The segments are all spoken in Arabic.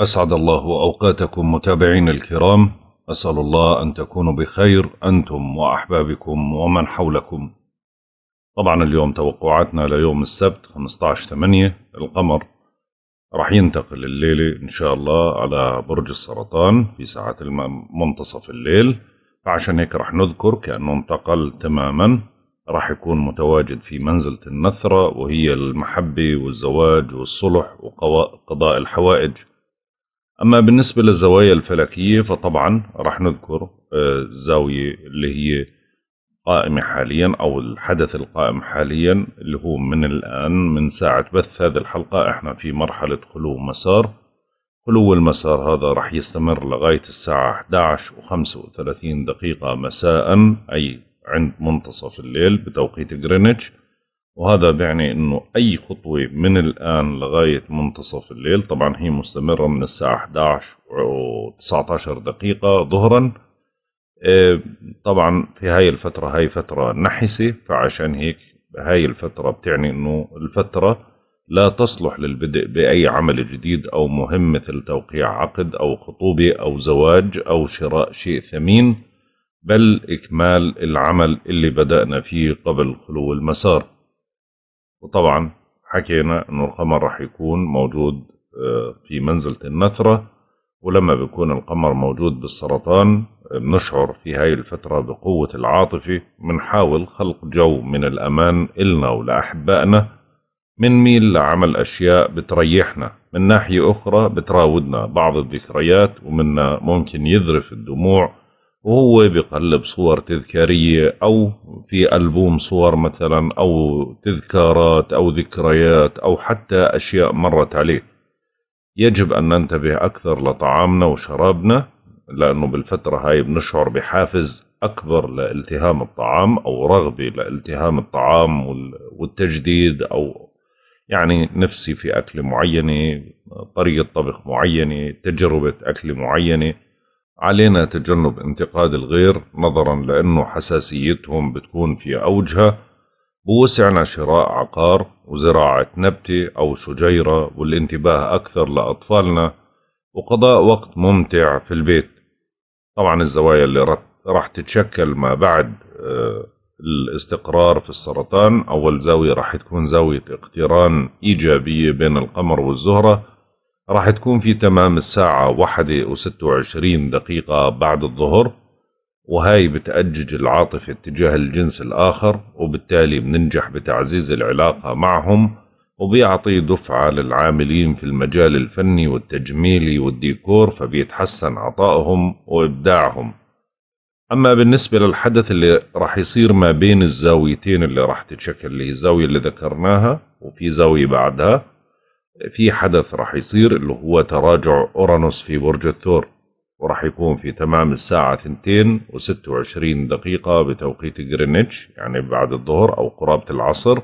أسعد الله أوقاتكم متابعين الكرام أسأل الله أن تكونوا بخير أنتم وأحبابكم ومن حولكم طبعا اليوم توقعاتنا ليوم السبت 15 8 القمر رح ينتقل الليلة إن شاء الله على برج السرطان في ساعة منتصف الليل فعشان هيك رح نذكر كأنه انتقل تماما رح يكون متواجد في منزلة النثرة وهي المحبة والزواج والصلح وقضاء الحوائج أما بالنسبة للزوايا الفلكية فطبعا راح نذكر آه، الزاوية اللي هي قائمة حاليا أو الحدث القائم حاليا اللي هو من الآن من ساعة بث هذه الحلقة إحنا في مرحلة خلو مسار خلو المسار هذا راح يستمر لغاية الساعة 11 و 35 دقيقة مساء أي عند منتصف الليل بتوقيت جرينتش وهذا بيعني انه اي خطوة من الان لغاية منتصف الليل طبعا هي مستمرة من الساعة 11 و 19 دقيقة ظهرا إيه، طبعا في هاي الفترة هاي فترة نحسة فعشان هيك هاي الفترة بتعني انه الفترة لا تصلح للبدء بأي عمل جديد أو مهم مثل توقيع عقد أو خطوبة أو زواج أو شراء شيء ثمين بل إكمال العمل اللي بدأنا فيه قبل خلو المسار وطبعا حكينا أن القمر راح يكون موجود آه، في منزلة النثرة ولما بيكون القمر موجود بالسرطان آه، بنشعر في هاي الفترة بقوة العاطفة بنحاول خلق جو من الأمان إلنا ولأحبائنا ميل لعمل أشياء بتريحنا من ناحية أخرى بتراودنا بعض الذكريات ومنا ممكن يذرف الدموع وهو بيقلب صور تذكارية أو في ألبوم صور مثلا أو تذكارات أو ذكريات أو حتى أشياء مرت عليه يجب أن ننتبه أكثر لطعامنا وشرابنا لأنه بالفترة هاي بنشعر بحافز أكبر لالتهام الطعام أو رغبة لالتهام الطعام والتجديد أو يعني نفسي في أكل معينة طريقة طبخ معينة تجربة أكل معينة علينا تجنب انتقاد الغير نظرا لأنه حساسيتهم بتكون في أوجها بوسعنا شراء عقار وزراعة نبتة أو شجيرة والانتباه أكثر لأطفالنا وقضاء وقت ممتع في البيت طبعا الزوايا اللي راح تتشكل ما بعد آه، الاستقرار في السرطان أول زاوية راح تكون زاوية اقتران إيجابية بين القمر والزهرة راح تكون في تمام الساعة واحدة وستة وعشرين دقيقة بعد الظهر وهاي بتأجج العاطفة اتجاه الجنس الآخر وبالتالي بننجح بتعزيز العلاقة معهم وبيعطي دفعة للعاملين في المجال الفني والتجميلي والديكور فبيتحسن عطائهم وإبداعهم أما بالنسبة للحدث اللي راح يصير ما بين الزاويتين اللي راح تتشكل اللي هي الزاوية اللي ذكرناها وفي زاوية بعدها في حدث راح يصير اللي هو تراجع أورانوس في برج الثور وراح يكون في تمام الساعة 2 و26 دقيقة بتوقيت جرينتش يعني بعد الظهر أو قرابة العصر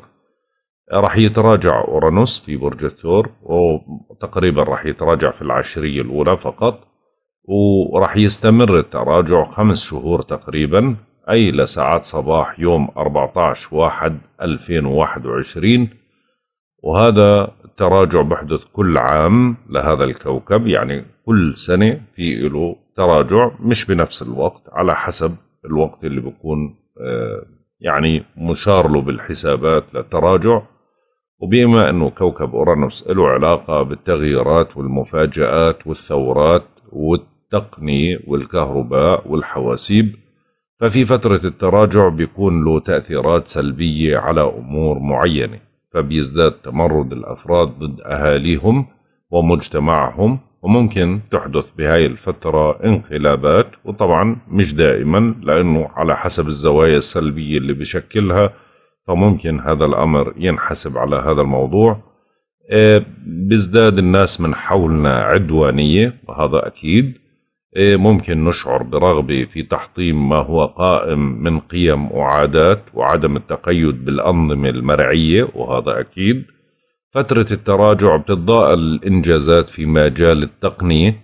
راح يتراجع أورانوس في برج الثور وتقريبا راح يتراجع في العشرية الأولى فقط وراح يستمر التراجع خمس شهور تقريبا أي لساعات صباح يوم 14 واحد 2021 وهذا التراجع بحدث كل عام لهذا الكوكب يعني كل سنة في له تراجع مش بنفس الوقت على حسب الوقت اللي بيكون آه، يعني مشار له بالحسابات للتراجع وبما أنه كوكب أورانوس له علاقة بالتغييرات والمفاجآت والثورات والتقنية والكهرباء والحواسيب ففي فترة التراجع بيكون له تأثيرات سلبية على أمور معينة فبيزداد تمرد الأفراد ضد أهاليهم ومجتمعهم وممكن تحدث بهاي الفترة انقلابات وطبعا مش دائما لأنه على حسب الزوايا السلبية اللي بشكلها فممكن هذا الأمر ينحسب على هذا الموضوع إيه، بيزداد الناس من حولنا عدوانية وهذا أكيد إيه، ممكن نشعر برغبة في تحطيم ما هو قائم من قيم وعادات وعدم التقيد بالأنظمة المرعية وهذا أكيد فترة التراجع بتتضاءل الإنجازات في مجال التقنية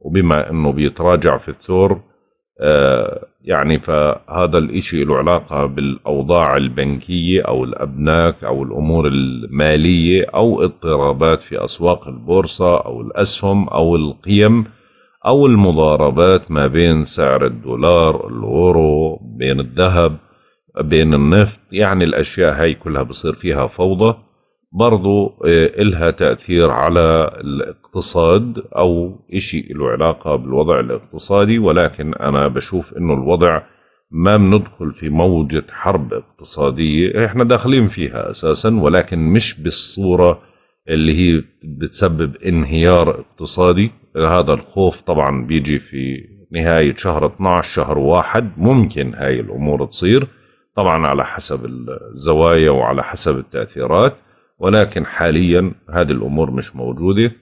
وبما أنه بيتراجع في الثور آه، يعني فهذا الإشي له علاقة بالأوضاع البنكية أو الأبناك أو الأمور المالية أو اضطرابات في أسواق البورصة أو الأسهم أو القيم أو المضاربات ما بين سعر الدولار الأورو بين الذهب بين النفط يعني الأشياء هاي كلها بصير فيها فوضى برضو آه، إلها تأثير على الاقتصاد أو إشي له علاقة بالوضع الاقتصادي ولكن أنا بشوف إنه الوضع ما بندخل في موجة حرب اقتصادية احنا داخلين فيها أساسا ولكن مش بالصورة اللي هي بتسبب انهيار اقتصادي هذا الخوف طبعا بيجي في نهاية شهر 12 شهر واحد ممكن هاي الأمور تصير طبعا على حسب الزوايا وعلى حسب التأثيرات ولكن حاليا هذه الأمور مش موجودة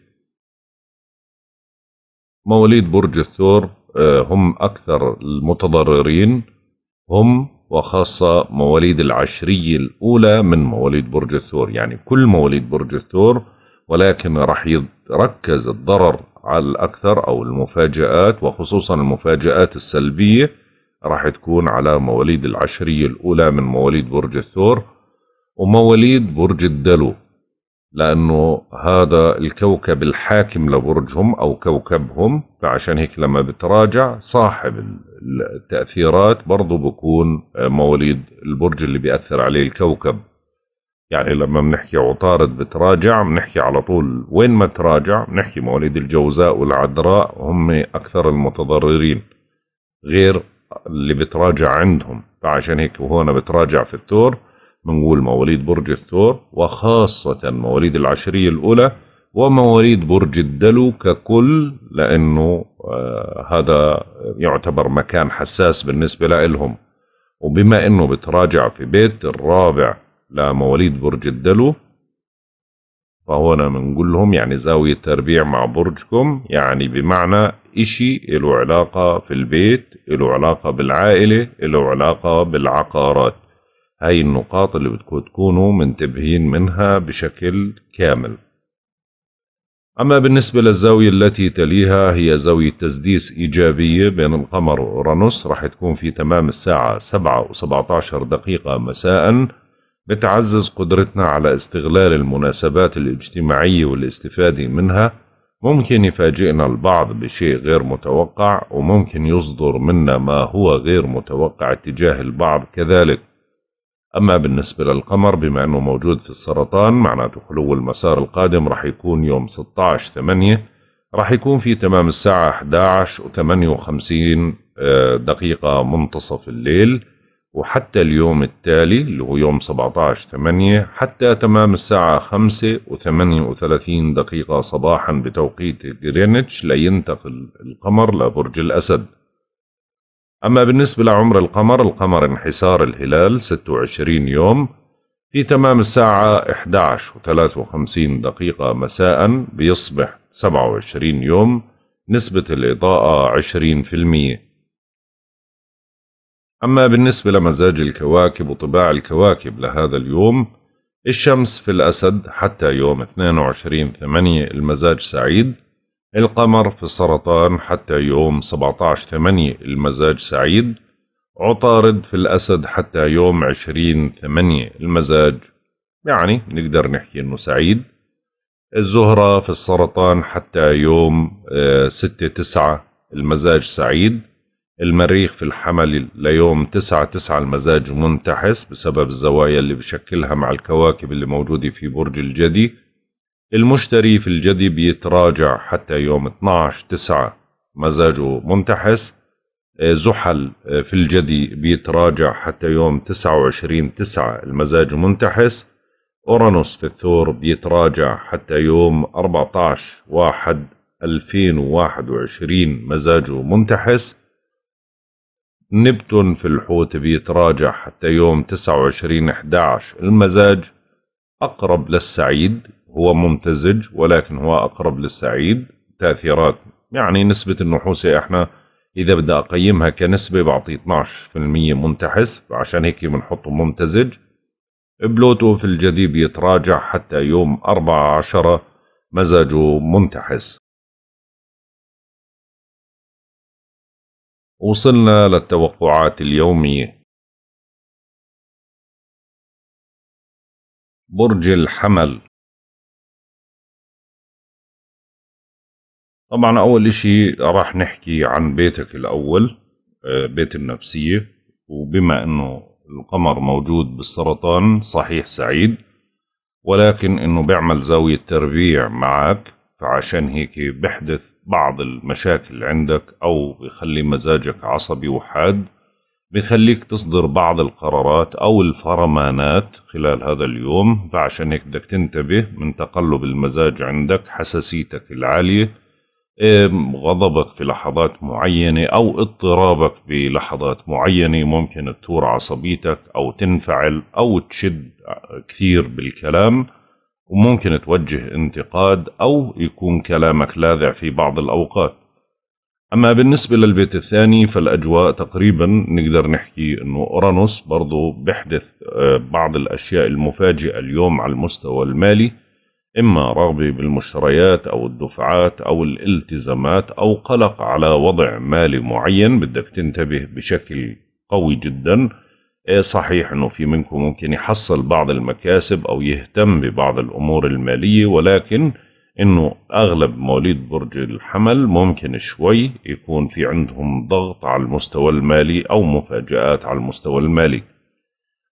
مواليد برج الثور آه، هم أكثر المتضررين هم وخاصة مواليد العشرية الأولى من مواليد برج الثور يعني كل مواليد برج الثور ولكن راح يركز الضرر على الأكثر أو المفاجآت وخصوصا المفاجآت السلبية راح تكون على مواليد العشرية الأولى من مواليد برج الثور ومواليد برج الدلو لأنه هذا الكوكب الحاكم لبرجهم أو كوكبهم فعشان هيك لما بتراجع صاحب التأثيرات برضه بكون مواليد البرج اللي بيأثر عليه الكوكب يعني لما بنحكي عطارد بتراجع بنحكي على طول وين ما تراجع بنحكي مواليد الجوزاء والعذراء هم أكثر المتضررين غير اللي بتراجع عندهم فعشان هيك وهنا بتراجع في الثور بنقول مواليد برج الثور وخاصة مواليد العشرية الأولى ومواليد برج الدلو ككل لأنه آه هذا يعتبر مكان حساس بالنسبة لهم وبما أنه بتراجع في بيت الرابع لمواليد برج الدلو فهنا بنقول لهم يعني زاوية تربيع مع برجكم يعني بمعنى إشي له علاقة في البيت له علاقة بالعائلة له علاقة بالعقارات هاي النقاط اللي بدكم تكونوا منتبهين منها بشكل كامل أما بالنسبة للزاوية التي تليها هي زاوية تسديس إيجابية بين القمر وأورانوس راح تكون في تمام الساعة 7 و17 دقيقة مساءً بتعزز قدرتنا على استغلال المناسبات الاجتماعية والاستفادة منها ممكن يفاجئنا البعض بشيء غير متوقع وممكن يصدر منا ما هو غير متوقع تجاه البعض كذلك أما بالنسبة للقمر بما أنه موجود في السرطان معناته خلو المسار القادم رح يكون يوم 16 8 رح يكون في تمام الساعة 11 و 58 دقيقة منتصف الليل وحتى اليوم التالي اللي هو يوم 17 8 حتى تمام الساعة 5 و38 دقيقة صباحا بتوقيت جرينتش لينتقل القمر لبرج الأسد أما بالنسبة لعمر القمر القمر انحسار الهلال 26 يوم في تمام الساعة 11 و53 دقيقة مساء بيصبح 27 يوم نسبة الإضاءة 20% أما بالنسبة لمزاج الكواكب وطباع الكواكب لهذا اليوم الشمس في الأسد حتى يوم 22 8 المزاج سعيد القمر في السرطان حتى يوم 17 8 المزاج سعيد عطارد في الأسد حتى يوم 20 8 المزاج يعني نقدر نحكي إنه سعيد الزهرة في السرطان حتى يوم 6 آه، 9 المزاج سعيد المريخ في الحمل ليوم تسعة تسعة المزاج منتحس بسبب الزوايا اللي بشكلها مع الكواكب اللي موجودة في برج الجدي المشتري في الجدي بيتراجع حتى يوم 12 تسعة مزاجه منتحس آه، زحل آه، في الجدي بيتراجع حتى يوم 29 تسعة المزاج منتحس أورانوس في الثور بيتراجع حتى يوم 14 وواحد 2021 مزاجه منتحس نبتون في الحوت بيتراجع حتى يوم 29/11 المزاج أقرب للسعيد هو ممتزج ولكن هو أقرب للسعيد تأثيرات يعني نسبة النحوسة احنا إذا بدي أقيمها كنسبة بعطي 12% منتحس عشان هيك بنحطه ممتزج بلوتو في الجديد بيتراجع حتى يوم 14 مزاجه منتحس وصلنا للتوقعات اليومية برج الحمل طبعا أول إشي راح نحكي عن بيتك الأول آه، بيت النفسية وبما أنه القمر موجود بالسرطان صحيح سعيد ولكن أنه بيعمل زاوية تربيع معك فعشان هيك بحدث بعض المشاكل عندك أو بيخلي مزاجك عصبي وحاد بيخليك تصدر بعض القرارات أو الفرمانات خلال هذا اليوم فعشان هيك بدك تنتبه من تقلب المزاج عندك حساسيتك العالية غضبك في لحظات معينة أو اضطرابك بلحظات معينة ممكن تثور عصبيتك أو تنفعل أو تشد كثير بالكلام وممكن توجه انتقاد أو يكون كلامك لاذع في بعض الأوقات أما بالنسبة للبيت الثاني فالأجواء تقريبا نقدر نحكي أنه أورانوس برضو بيحدث آه، بعض الأشياء المفاجئة اليوم على المستوى المالي إما رغبة بالمشتريات أو الدفعات أو الالتزامات أو قلق على وضع مالي معين بدك تنتبه بشكل قوي جداً إيه صحيح انه في منكم ممكن يحصل بعض المكاسب او يهتم ببعض الامور الماليه ولكن انه اغلب مواليد برج الحمل ممكن شوي يكون في عندهم ضغط على المستوى المالي او مفاجات على المستوى المالي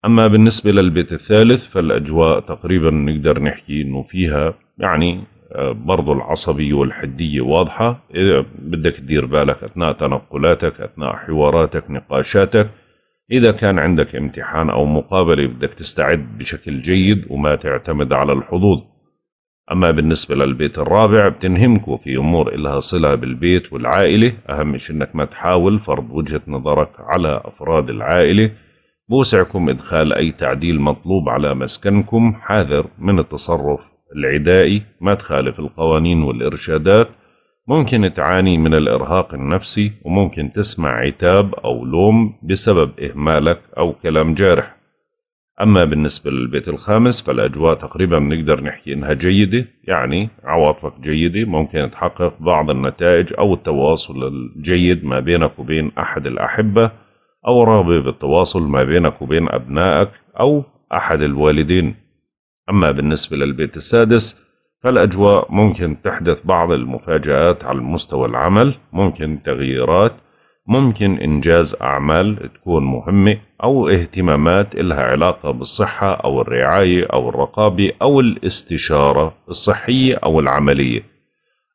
اما بالنسبه للبيت الثالث فالاجواء تقريبا نقدر نحكي انه فيها يعني آه، برضو العصبية والحدية واضحة إيه بدك تدير بالك أثناء تنقلاتك أثناء حواراتك نقاشاتك إذا كان عندك امتحان أو مقابلة بدك تستعد بشكل جيد وما تعتمد على الحظوظ أما بالنسبة للبيت الرابع بتنهمكوا في أمور إلها صلة بالبيت والعائلة أهم شي إنك ما تحاول فرض وجهة نظرك على أفراد العائلة بوسعكم إدخال أي تعديل مطلوب على مسكنكم حاذر من التصرف العدائي ما تخالف القوانين والإرشادات ممكن تعاني من الإرهاق النفسي وممكن تسمع عتاب أو لوم بسبب إهمالك أو كلام جارح أما بالنسبة للبيت الخامس فالأجواء تقريبا نقدر نحكي إنها جيدة يعني عواطفك جيدة ممكن تحقق بعض النتائج أو التواصل الجيد ما بينك وبين أحد الأحبة أو رغبة بالتواصل ما بينك وبين أبنائك أو أحد الوالدين أما بالنسبة للبيت السادس فالأجواء ممكن تحدث بعض المفاجآت على المستوى العمل ممكن تغييرات ممكن إنجاز أعمال تكون مهمة أو اهتمامات إلها علاقة بالصحة أو الرعاية أو الرقابة أو الاستشارة الصحية أو العملية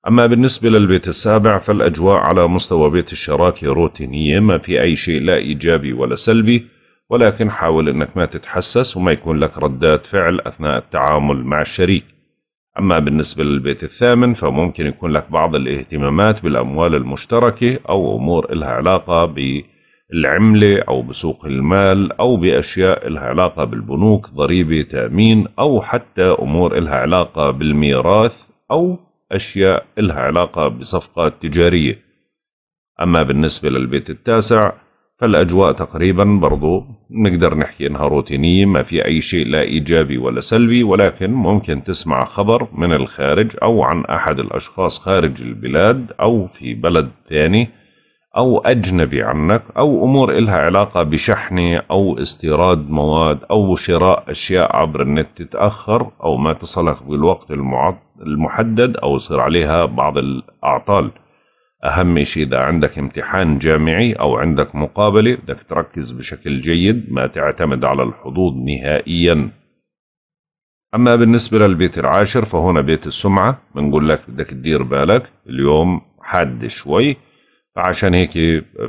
أما بالنسبة للبيت السابع فالأجواء على مستوى بيت الشراكة روتينية ما في أي شيء لا إيجابي ولا سلبي ولكن حاول أنك ما تتحسس وما يكون لك ردات فعل أثناء التعامل مع الشريك أما بالنسبة للبيت الثامن فممكن يكون لك بعض الاهتمامات بالأموال المشتركة أو أمور إلها علاقة بالعملة أو بسوق المال أو بأشياء إلها علاقة بالبنوك ضريبة تأمين أو حتى أمور إلها علاقة بالميراث أو أشياء إلها علاقة بصفقات تجارية أما بالنسبة للبيت التاسع فالأجواء تقريبا برضو نقدر نحكي إنها روتينية ما في أي شيء لا إيجابي ولا سلبي ولكن ممكن تسمع خبر من الخارج أو عن أحد الأشخاص خارج البلاد أو في بلد ثاني أو أجنبي عنك أو أمور إلها علاقة بشحنة أو استيراد مواد أو شراء أشياء عبر النت تتأخر أو ما تصلك بالوقت المحدد أو يصير عليها بعض الأعطال أهم شيء إذا عندك امتحان جامعي أو عندك مقابلة بدك تركز بشكل جيد ما تعتمد على الحظوظ نهائيا أما بالنسبة للبيت العاشر فهنا بيت السمعة بنقول لك بدك تدير بالك اليوم حد شوي فعشان هيك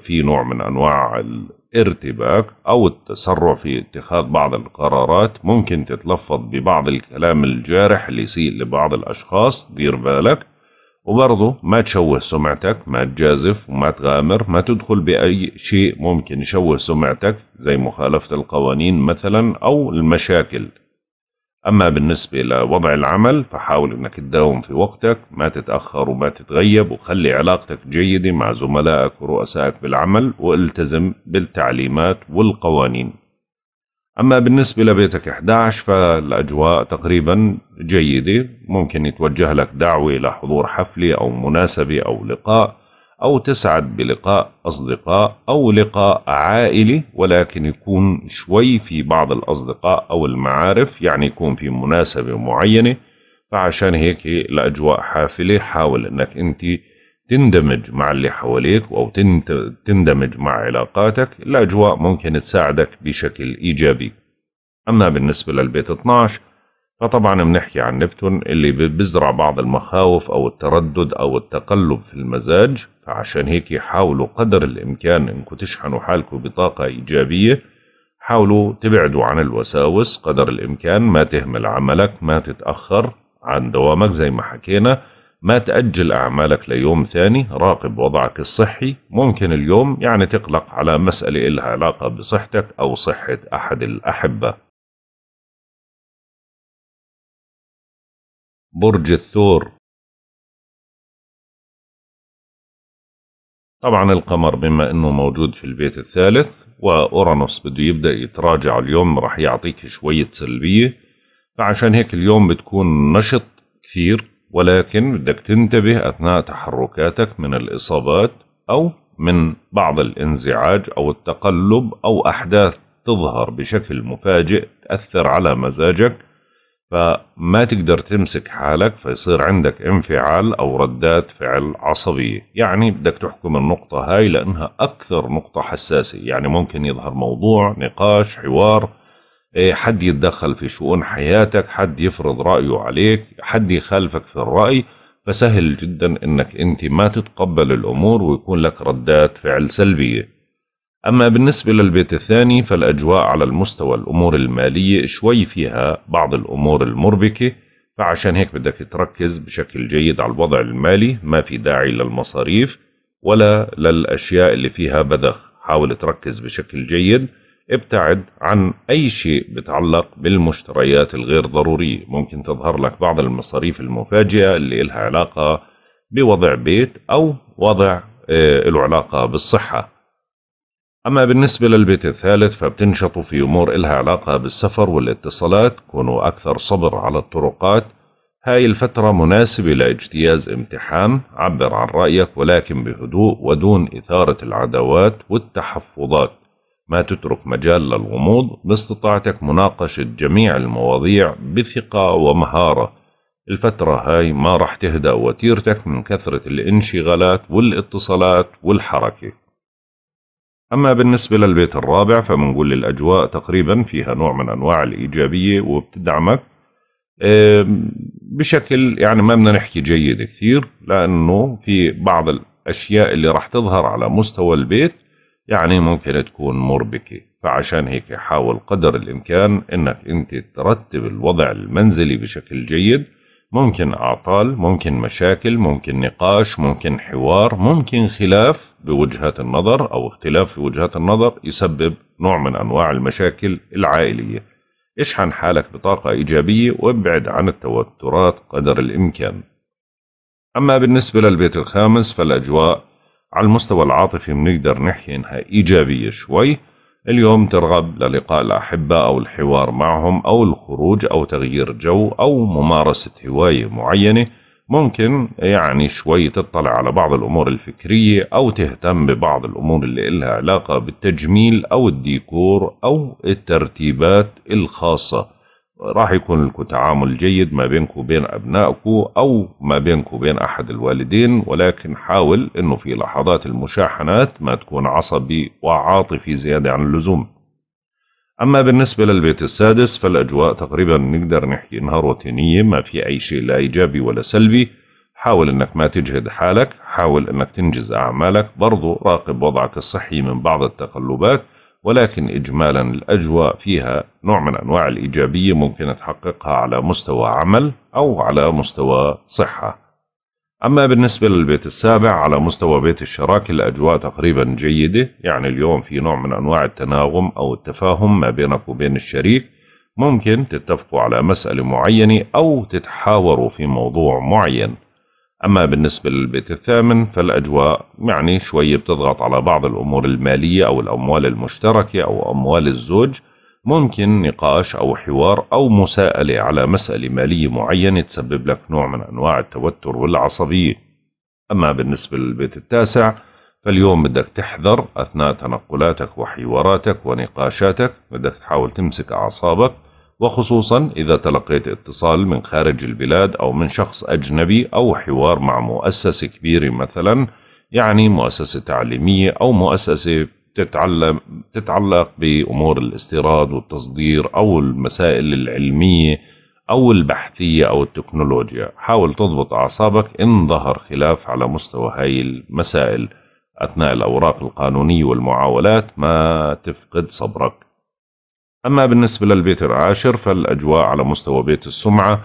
في نوع من أنواع الارتباك أو التسرع في اتخاذ بعض القرارات ممكن تتلفظ ببعض الكلام الجارح اللي يسيء لبعض الأشخاص دير بالك وبرضه ما تشوه سمعتك ما تجازف وما تغامر ما تدخل بأي شيء ممكن يشوه سمعتك زي مخالفة القوانين مثلا أو المشاكل أما بالنسبة لوضع العمل فحاول أنك تداوم في وقتك ما تتأخر وما تتغيب وخلي علاقتك جيدة مع زملائك ورؤسائك بالعمل والتزم بالتعليمات والقوانين أما بالنسبة لبيتك 11 فالأجواء تقريبا جيدة ممكن يتوجه لك دعوة لحضور حفلة أو مناسبة أو لقاء أو تسعد بلقاء أصدقاء أو لقاء عائلي ولكن يكون شوي في بعض الأصدقاء أو المعارف يعني يكون في مناسبة معينة فعشان هيك الأجواء حافلة حاول أنك أنت تندمج مع اللي حواليك أو تندمج مع علاقاتك الأجواء ممكن تساعدك بشكل إيجابي أما بالنسبة للبيت 12 فطبعا بنحكي عن نبتون اللي بيزرع بعض المخاوف أو التردد أو التقلب في المزاج فعشان هيك حاولوا قدر الإمكان إنكم تشحنوا حالكم بطاقة إيجابية حاولوا تبعدوا عن الوساوس قدر الإمكان ما تهمل عملك ما تتأخر عن دوامك زي ما حكينا ما تأجل أعمالك ليوم ثاني راقب وضعك الصحي ممكن اليوم يعني تقلق على مسألة إلها علاقة بصحتك أو صحة أحد الأحبة برج الثور طبعا القمر بما انه موجود في البيت الثالث واورانوس بده يبدا يتراجع اليوم راح يعطيك شويه سلبيه فعشان هيك اليوم بتكون نشط كثير ولكن بدك تنتبه أثناء تحركاتك من الإصابات أو من بعض الانزعاج أو التقلب أو أحداث تظهر بشكل مفاجئ تأثر على مزاجك فما تقدر تمسك حالك فيصير عندك انفعال أو ردات فعل عصبية يعني بدك تحكم النقطة هاي لأنها أكثر نقطة حساسة يعني ممكن يظهر موضوع نقاش حوار إيه، حد يتدخل في شؤون حياتك حد يفرض رأيه عليك حد يخالفك في الرأي فسهل جدا انك انت ما تتقبل الامور ويكون لك ردات فعل سلبيه اما بالنسبه للبيت الثاني فالاجواء على المستوى الامور الماليه شوي فيها بعض الامور المربكه فعشان هيك بدك تركز بشكل جيد على الوضع المالي ما في داعي للمصاريف ولا للاشياء اللي فيها بذخ حاول تركز بشكل جيد ابتعد عن أي شيء بتعلق بالمشتريات الغير ضرورية ممكن تظهر لك بعض المصاريف المفاجئة اللي إلها علاقة بوضع بيت أو وضع آه، له علاقة بالصحة أما بالنسبة للبيت الثالث فبتنشطوا في أمور إلها علاقة بالسفر والاتصالات كونوا أكثر صبر على الطرقات هاي الفترة مناسبة لاجتياز امتحان عبر عن رأيك ولكن بهدوء ودون إثارة العداوات والتحفظات ما تترك مجال للغموض باستطاعتك مناقشة جميع المواضيع بثقة ومهارة الفترة هاي ما راح تهدأ وتيرتك من كثرة الانشغالات والاتصالات والحركة أما بالنسبة للبيت الرابع فبنقول الأجواء تقريبا فيها نوع من أنواع الإيجابية وبتدعمك بشكل يعني ما بدنا نحكي جيد كثير لأنه في بعض الأشياء اللي راح تظهر على مستوى البيت يعني ممكن تكون مربكة فعشان هيك حاول قدر الإمكان إنك أنت ترتب الوضع المنزلي بشكل جيد ممكن أعطال ممكن مشاكل ممكن نقاش ممكن حوار ممكن خلاف بوجهات النظر أو اختلاف في وجهات النظر يسبب نوع من أنواع المشاكل العائلية اشحن حالك بطاقة إيجابية وابعد عن التوترات قدر الإمكان أما بالنسبة للبيت الخامس فالأجواء على المستوى العاطفي بنقدر نحكي انها ايجابيه شوي اليوم ترغب للقاء الأحبة أو الحوار معهم أو الخروج أو تغيير جو أو ممارسة هواية معينة ممكن يعني شوي تطلع على بعض الأمور الفكرية أو تهتم ببعض الأمور اللي لها علاقة بالتجميل أو الديكور أو الترتيبات الخاصة راح يكون لكم تعامل جيد ما بينك وبين أبنائك أو ما بينك وبين أحد الوالدين ولكن حاول أنه في لحظات المشاحنات ما تكون عصبي وعاطفي زيادة عن اللزوم أما بالنسبة للبيت السادس فالأجواء تقريبا نقدر نحكي إنها روتينية ما في أي شيء لا إيجابي ولا سلبي حاول إنك ما تجهد حالك حاول إنك تنجز أعمالك برضو راقب وضعك الصحي من بعض التقلبات ولكن إجمالا الأجواء فيها نوع من أنواع الإيجابية ممكن تحققها على مستوى عمل أو على مستوى صحة أما بالنسبة للبيت السابع على مستوى بيت الشراكة الأجواء تقريبا جيدة يعني اليوم في نوع من أنواع التناغم أو التفاهم ما بينك وبين الشريك ممكن تتفقوا على مسألة معينة أو تتحاوروا في موضوع معين أما بالنسبة للبيت الثامن فالأجواء يعني شوي بتضغط على بعض الأمور المالية أو الأموال المشتركة أو أموال الزوج ممكن نقاش أو حوار أو مساءلة على مسألة مالية معينة تسبب لك نوع من أنواع التوتر والعصبية أما بالنسبة للبيت التاسع فاليوم بدك تحذر أثناء تنقلاتك وحواراتك ونقاشاتك بدك تحاول تمسك أعصابك وخصوصا إذا تلقيت اتصال من خارج البلاد أو من شخص أجنبي أو حوار مع مؤسسة كبيرة مثلا يعني مؤسسة تعليمية أو مؤسسة تتعلم تتعلق بأمور الاستيراد والتصدير أو المسائل العلمية أو البحثية أو التكنولوجيا حاول تضبط أعصابك إن ظهر خلاف على مستوى هاي المسائل أثناء الأوراق القانونية والمعاولات ما تفقد صبرك أما بالنسبة للبيت العاشر فالأجواء على مستوى بيت السمعة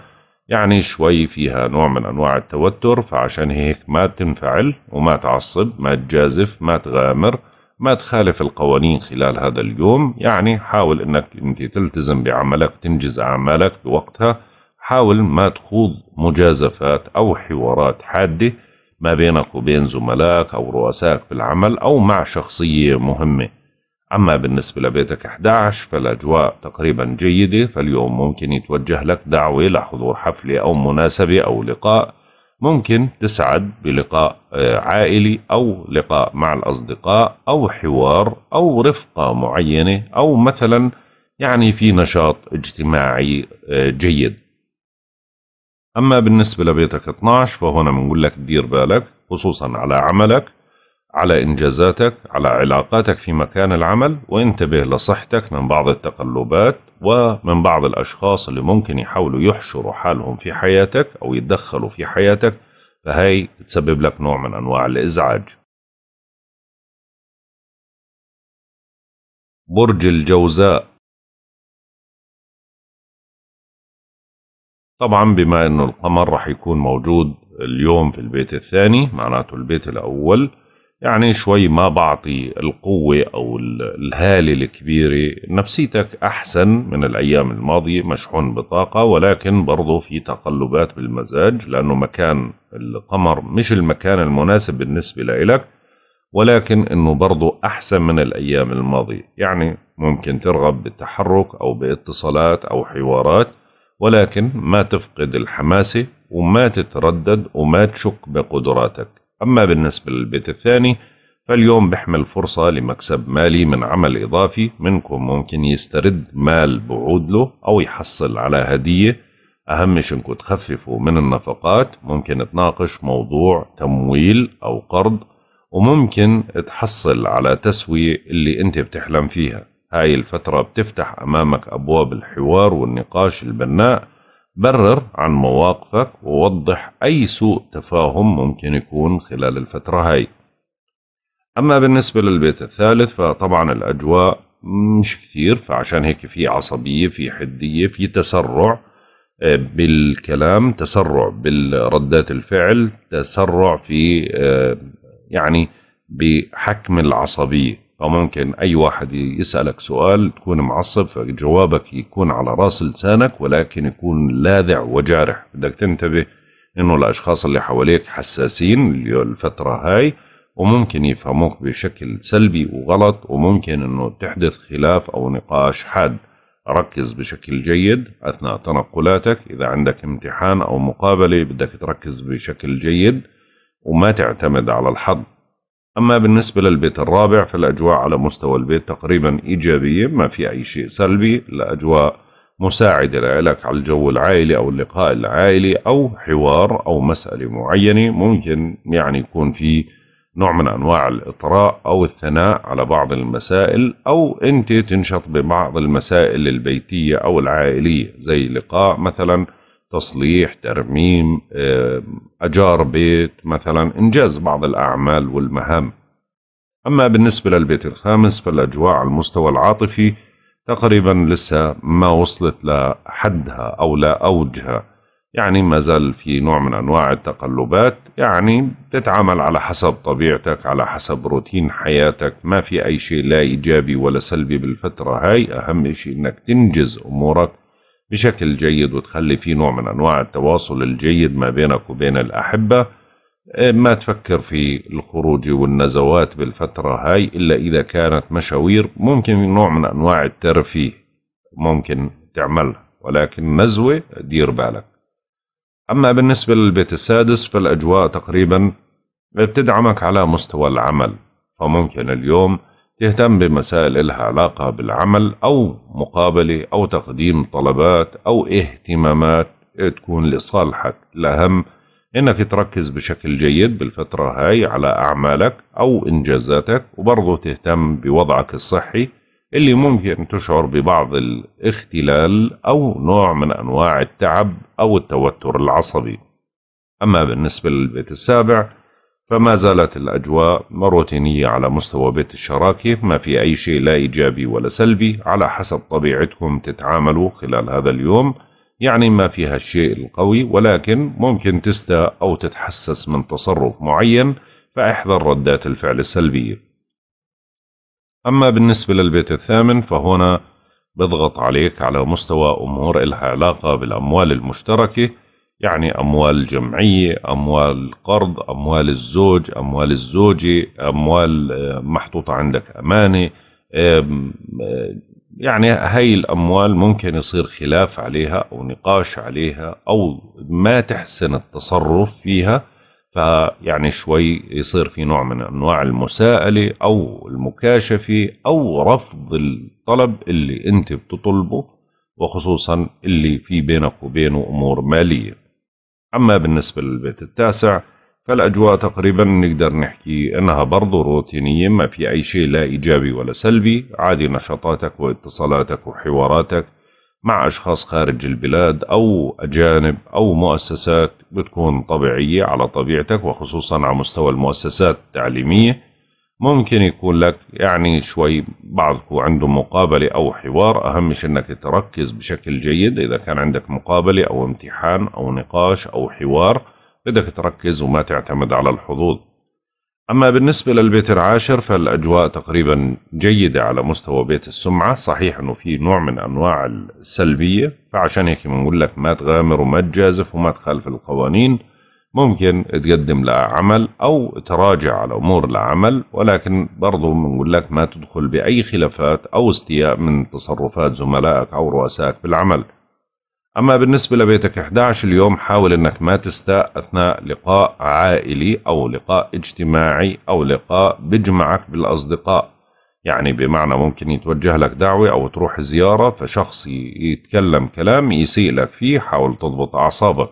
يعني شوي فيها نوع من أنواع التوتر فعشان هيك ما تنفعل وما تعصب ما تجازف ما تغامر ما تخالف القوانين خلال هذا اليوم يعني حاول أنك أنت تلتزم بعملك تنجز أعمالك بوقتها حاول ما تخوض مجازفات أو حوارات حادة ما بينك وبين زملائك أو رؤسائك بالعمل أو مع شخصية مهمة أما بالنسبة لبيتك 11 فالأجواء تقريبا جيدة فاليوم ممكن يتوجه لك دعوة لحضور حفلة أو مناسبة أو لقاء ممكن تسعد بلقاء آه، عائلي أو لقاء مع الأصدقاء أو حوار أو رفقة معينة أو مثلا يعني في نشاط اجتماعي آه، جيد أما بالنسبة لبيتك 12 فهنا بنقول لك دير بالك خصوصا على عملك على إنجازاتك على علاقاتك في مكان العمل وانتبه لصحتك من بعض التقلبات ومن بعض الأشخاص اللي ممكن يحاولوا يحشروا حالهم في حياتك أو يتدخلوا في حياتك فهي تسبب لك نوع من أنواع الإزعاج برج الجوزاء طبعا بما أنه القمر رح يكون موجود اليوم في البيت الثاني معناته البيت الأول يعني شوي ما بعطي القوة أو الهالة الكبيرة نفسيتك أحسن من الأيام الماضية مشحون بطاقة ولكن برضو في تقلبات بالمزاج لأنه مكان القمر مش المكان المناسب بالنسبة لإلك ولكن أنه برضو أحسن من الأيام الماضية يعني ممكن ترغب بالتحرك أو باتصالات أو حوارات ولكن ما تفقد الحماسة وما تتردد وما تشك بقدراتك أما بالنسبة للبيت الثاني فاليوم بحمل فرصة لمكسب مالي من عمل إضافي منكم ممكن يسترد مال بعود له أو يحصل على هدية أهم شيء إنكم تخففوا من النفقات ممكن تناقش موضوع تمويل أو قرض وممكن تحصل على تسوية اللي أنت بتحلم فيها هاي الفترة بتفتح أمامك أبواب الحوار والنقاش البناء برر عن مواقفك ووضح أي سوء تفاهم ممكن يكون خلال الفترة هاي أما بالنسبة للبيت الثالث فطبعا الأجواء مش كثير فعشان هيك في عصبية في حدية في تسرع آه، بالكلام تسرع بالردات الفعل تسرع في آه، يعني بحكم العصبية فممكن أي واحد يسألك سؤال تكون معصب فجوابك يكون على راس لسانك ولكن يكون لاذع وجارح بدك تنتبه إنه الأشخاص اللي حواليك حساسين الفترة هاي وممكن يفهموك بشكل سلبي وغلط وممكن إنه تحدث خلاف أو نقاش حاد ركز بشكل جيد أثناء تنقلاتك إذا عندك امتحان أو مقابلة بدك تركز بشكل جيد وما تعتمد على الحظ أما بالنسبة للبيت الرابع فالأجواء على مستوى البيت تقريبا إيجابية ما في أي شيء سلبي الأجواء مساعدة لك على الجو العائلي أو اللقاء العائلي أو حوار أو مسألة معينة ممكن يعني يكون في نوع من أنواع الإطراء أو الثناء على بعض المسائل أو أنت تنشط ببعض المسائل البيتية أو العائلية زي لقاء مثلاً تصليح ترميم أجار بيت مثلا إنجاز بعض الأعمال والمهام أما بالنسبة للبيت الخامس فالأجواء على المستوى العاطفي تقريبا لسه ما وصلت لحدها أو لأوجها يعني ما زال في نوع من أنواع التقلبات يعني تتعامل على حسب طبيعتك على حسب روتين حياتك ما في أي شيء لا إيجابي ولا سلبي بالفترة هاي أهم شيء أنك تنجز أمورك بشكل جيد وتخلي في نوع من أنواع التواصل الجيد ما بينك وبين الأحبة آه، ما تفكر في الخروج والنزوات بالفترة هاي إلا إذا كانت مشاوير ممكن نوع من أنواع الترفيه ممكن تعملها ولكن نزوة دير بالك أما بالنسبة للبيت السادس فالأجواء تقريبا بتدعمك على مستوى العمل فممكن اليوم تهتم بمسائل إلها علاقة بالعمل أو مقابلة أو تقديم طلبات أو اهتمامات تكون لصالحك الأهم إنك تركز بشكل جيد بالفترة هاي على أعمالك أو إنجازاتك وبرضه تهتم بوضعك الصحي اللي ممكن تشعر ببعض الاختلال أو نوع من أنواع التعب أو التوتر العصبي أما بالنسبة للبيت السابع فما زالت الأجواء روتينية على مستوى بيت الشراكة ما في أي شيء لا إيجابي ولا سلبي على حسب طبيعتكم تتعاملوا خلال هذا اليوم يعني ما فيها الشيء القوي ولكن ممكن تستاء أو تتحسس من تصرف معين فاحذر ردات الفعل السلبية أما بالنسبة للبيت الثامن فهنا بضغط عليك على مستوى أمور إلها علاقة بالأموال المشتركة يعني أموال جمعية أموال قرض أموال الزوج أموال الزوجة أموال آه، محطوطة عندك أمانة آه، يعني هاي الأموال ممكن يصير خلاف عليها أو نقاش عليها أو ما تحسن التصرف فيها فيعني شوي يصير في نوع من أنواع المساءلة أو المكاشفة أو رفض الطلب اللي أنت بتطلبه وخصوصا اللي في بينك وبينه أمور مالية أما بالنسبة للبيت التاسع فالأجواء تقريبا نقدر نحكي أنها برضو روتينية ما في أي شيء لا إيجابي ولا سلبي عادي نشاطاتك واتصالاتك وحواراتك مع أشخاص خارج البلاد أو أجانب أو مؤسسات بتكون طبيعية على طبيعتك وخصوصا على مستوى المؤسسات التعليمية ممكن يكون لك يعني شوي بعضكم عنده مقابلة أو حوار أهم شيء أنك تركز بشكل جيد إذا كان عندك مقابلة أو امتحان أو نقاش أو حوار بدك تركز وما تعتمد على الحظوظ أما بالنسبة للبيت العاشر فالأجواء تقريبا جيدة على مستوى بيت السمعة صحيح أنه في نوع من أنواع السلبية فعشان هيك بنقول لك ما تغامر وما تجازف وما تخالف القوانين ممكن تقدم لها عمل أو تراجع على أمور العمل ولكن برضو بنقول لك ما تدخل بأي خلافات أو استياء من تصرفات زملائك أو رؤسائك بالعمل أما بالنسبة لبيتك 11 اليوم حاول أنك ما تستاء أثناء لقاء عائلي أو لقاء اجتماعي أو لقاء بجمعك بالأصدقاء يعني بمعنى ممكن يتوجه لك دعوة أو تروح زيارة فشخص يتكلم كلام يسيء لك فيه حاول تضبط أعصابك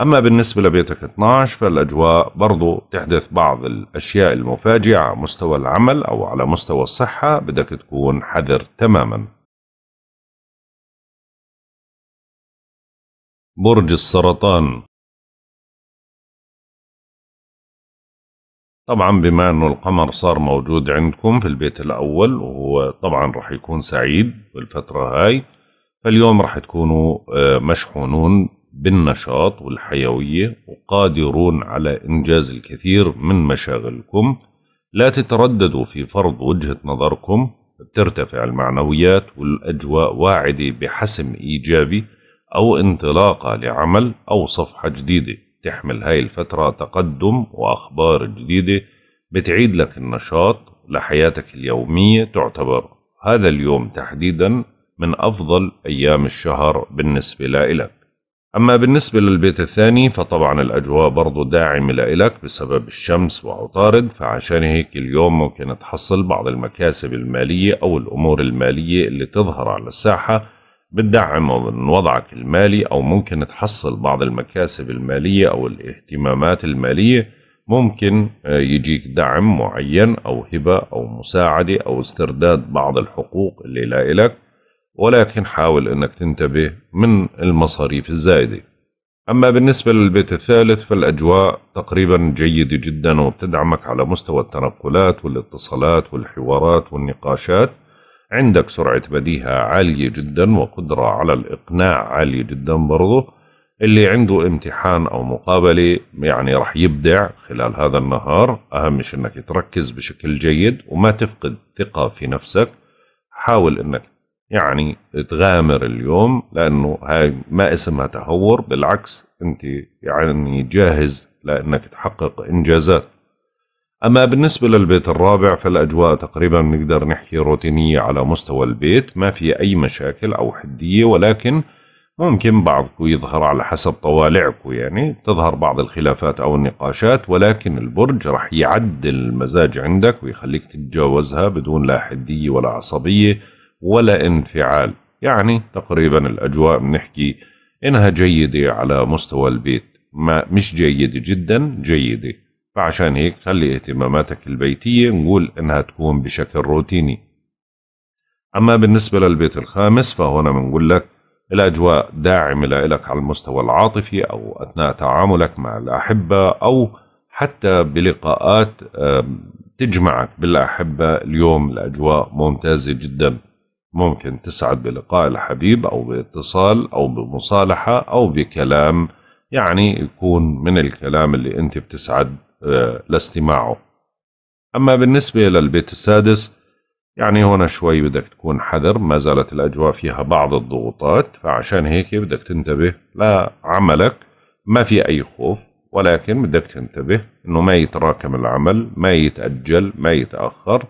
أما بالنسبة لبيتك 12 فالأجواء برضو تحدث بعض الأشياء المفاجئة على مستوى العمل أو على مستوى الصحة بدك تكون حذر تماما برج السرطان طبعا بما أنه القمر صار موجود عندكم في البيت الأول وهو طبعا رح يكون سعيد بالفترة هاي فاليوم رح تكونوا آه، مشحونون بالنشاط والحيوية وقادرون على إنجاز الكثير من مشاغلكم لا تترددوا في فرض وجهة نظركم بترتفع المعنويات والأجواء واعدة بحسم إيجابي أو انطلاقة لعمل أو صفحة جديدة تحمل هاي الفترة تقدم وأخبار جديدة بتعيد لك النشاط لحياتك اليومية تعتبر هذا اليوم تحديدا من أفضل أيام الشهر بالنسبة لإلك أما بالنسبة للبيت الثاني فطبعا الأجواء برضو داعمة لإلك بسبب الشمس وعطارد فعشان هيك اليوم ممكن تحصل بعض المكاسب المالية أو الأمور المالية اللي تظهر على الساحة بتدعم من وضعك المالي أو ممكن تحصل بعض المكاسب المالية أو الاهتمامات المالية ممكن آه، يجيك دعم معين أو هبة أو مساعدة أو استرداد بعض الحقوق اللي لإلك ولكن حاول أنك تنتبه من المصاريف الزائدة أما بالنسبة للبيت الثالث فالأجواء تقريبا جيدة جدا وبتدعمك على مستوى التنقلات والاتصالات والحوارات والنقاشات عندك سرعة بديهة عالية جدا وقدرة على الإقناع عالية جدا برضه اللي عنده امتحان أو مقابلة يعني رح يبدع خلال هذا النهار أهم أنك تركز بشكل جيد وما تفقد ثقة في نفسك حاول أنك يعني تغامر اليوم لانه هاي ما اسمها تهور بالعكس انت يعني جاهز لانك تحقق انجازات اما بالنسبه للبيت الرابع فالاجواء تقريبا نقدر نحكي روتينيه على مستوى البيت ما في اي مشاكل او حديه ولكن ممكن بعضكم يظهر على حسب طوالعكم يعني تظهر بعض الخلافات او النقاشات ولكن البرج راح يعدل المزاج عندك ويخليك تتجاوزها بدون لا حديه ولا عصبيه ولا انفعال يعني تقريبا الأجواء بنحكي إنها جيدة على مستوى البيت ما مش جيدة جدا جيدة فعشان هيك خلي اهتماماتك البيتية نقول إنها تكون بشكل روتيني أما بالنسبة للبيت الخامس فهنا بنقول لك الأجواء داعمة لك على المستوى العاطفي أو أثناء تعاملك مع الأحبة أو حتى بلقاءات تجمعك بالأحبة اليوم الأجواء ممتازة جدا ممكن تسعد بلقاء الحبيب أو باتصال أو بمصالحة أو بكلام يعني يكون من الكلام اللي أنت بتسعد آه، لاستماعه أما بالنسبة للبيت السادس يعني هنا شوي بدك تكون حذر ما زالت الأجواء فيها بعض الضغوطات فعشان هيك بدك تنتبه لعملك ما في أي خوف ولكن بدك تنتبه أنه ما يتراكم العمل ما يتأجل ما يتأخر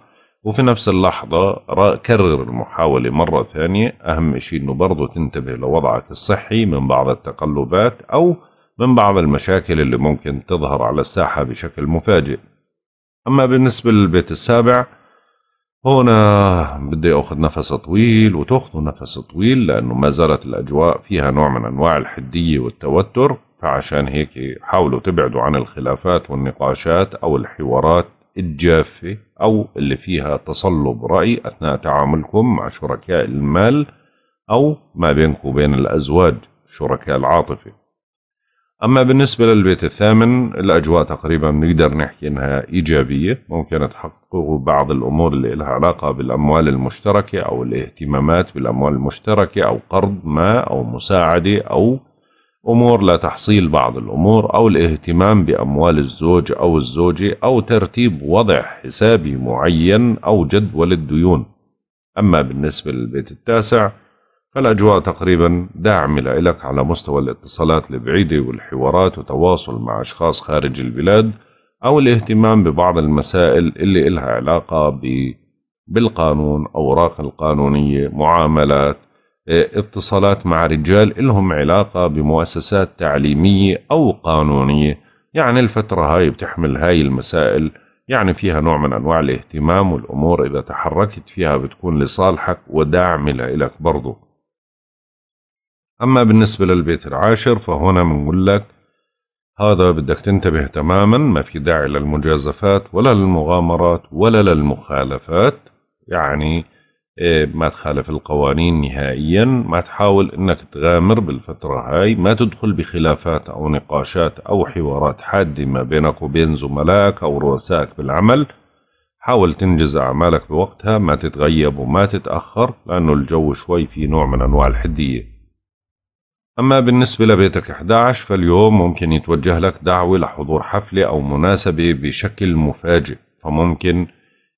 وفي نفس اللحظة كرر المحاولة مرة ثانية أهم شيء أنه برضو تنتبه لوضعك الصحي من بعض التقلبات أو من بعض المشاكل اللي ممكن تظهر على الساحة بشكل مفاجئ أما بالنسبة للبيت السابع هنا بدي أخذ نفس طويل وتأخذ نفس طويل لأنه ما زالت الأجواء فيها نوع من أنواع الحدية والتوتر فعشان هيك حاولوا تبعدوا عن الخلافات والنقاشات أو الحوارات الجافة أو اللي فيها تصلب رأي أثناء تعاملكم مع شركاء المال أو ما بينك وبين الأزواج شركاء العاطفة أما بالنسبة للبيت الثامن الأجواء تقريبا نقدر نحكي إنها إيجابية ممكن تحققوا بعض الأمور اللي لها علاقة بالأموال المشتركة أو الاهتمامات بالأموال المشتركة أو قرض ما أو مساعدة أو أمور لتحصيل بعض الأمور أو الاهتمام بأموال الزوج أو الزوجة أو ترتيب وضع حسابي معين أو جدول الديون أما بالنسبة للبيت التاسع فالأجواء تقريبا داعمة لك على مستوى الاتصالات البعيدة والحوارات وتواصل مع أشخاص خارج البلاد أو الاهتمام ببعض المسائل اللي إلها علاقة بالقانون أوراق القانونية معاملات آه، اتصالات مع رجال إلهم علاقة بمؤسسات تعليمية أو قانونية يعني الفترة هاي بتحمل هاي المسائل يعني فيها نوع من أنواع الاهتمام والأمور إذا تحركت فيها بتكون لصالحك وداعمة لإلك برضو أما بالنسبة للبيت العاشر فهنا بنقول لك هذا بدك تنتبه تماما ما في داعي للمجازفات ولا للمغامرات ولا للمخالفات يعني إيه، ما تخالف القوانين نهائيا ما تحاول انك تغامر بالفترة هاي ما تدخل بخلافات او نقاشات او حوارات حادة ما بينك وبين زملائك او رؤسائك بالعمل حاول تنجز اعمالك بوقتها ما تتغيب وما تتأخر لانه الجو شوي في نوع من انواع الحدية أما بالنسبة لبيتك 11 فاليوم ممكن يتوجه لك دعوة لحضور حفلة أو مناسبة بشكل مفاجئ فممكن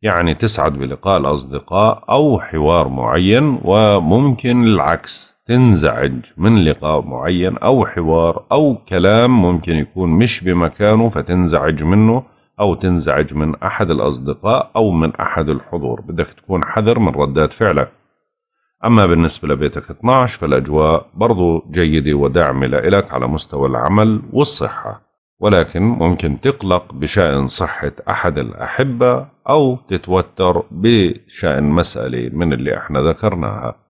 يعني تسعد بلقاء الأصدقاء أو حوار معين وممكن العكس تنزعج من لقاء معين أو حوار أو كلام ممكن يكون مش بمكانه فتنزعج منه أو تنزعج من أحد الأصدقاء أو من أحد الحضور بدك تكون حذر من ردات فعلك أما بالنسبة لبيتك 12 فالأجواء برضو جيدة وداعمة لإلك على مستوى العمل والصحة ولكن ممكن تقلق بشأن صحة أحد الأحبة أو تتوتر بشأن مسألة من اللي احنا ذكرناها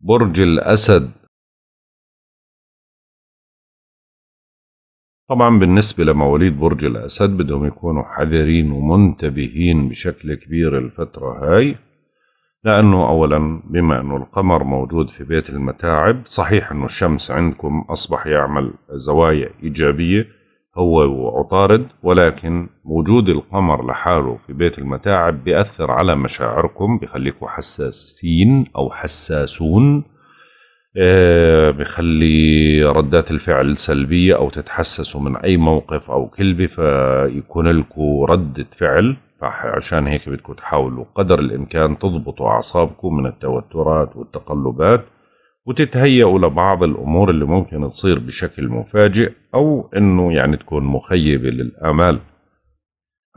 برج الأسد طبعا بالنسبة لمواليد برج الأسد بدهم يكونوا حذرين ومنتبهين بشكل كبير الفترة هاي لأنه أولا بما أنه القمر موجود في بيت المتاعب صحيح أنه الشمس عندكم أصبح يعمل زوايا إيجابية هو وعطارد ولكن وجود القمر لحاله في بيت المتاعب بيأثر على مشاعركم بخليكم حساسين أو حساسون آه، بخلي ردات الفعل سلبية أو تتحسسوا من أي موقف أو كلمة فيكون لكم ردة فعل فعشان هيك بدكم تحاولوا قدر الإمكان تضبطوا أعصابكم من التوترات والتقلبات وتتهيأوا لبعض الأمور اللي ممكن تصير بشكل مفاجئ أو إنه يعني تكون مخيبة للآمال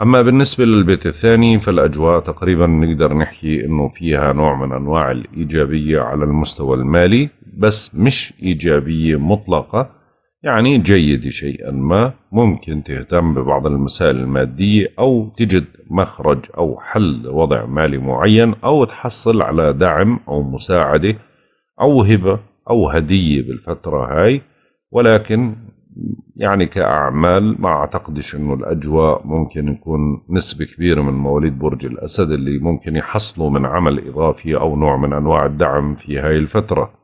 أما بالنسبة للبيت الثاني فالأجواء تقريبا نقدر نحكي إنه فيها نوع من أنواع الإيجابية على المستوى المالي بس مش إيجابية مطلقة يعني جيدة شيئا ما ممكن تهتم ببعض المسائل المادية أو تجد مخرج أو حل لوضع مالي معين أو تحصل على دعم أو مساعدة أو هبة أو هدية بالفترة هاي ولكن يعني كأعمال ما أعتقدش أنه الأجواء ممكن يكون نسبة كبيرة من مواليد برج الأسد اللي ممكن يحصلوا من عمل إضافي أو نوع من أنواع الدعم في هاي الفترة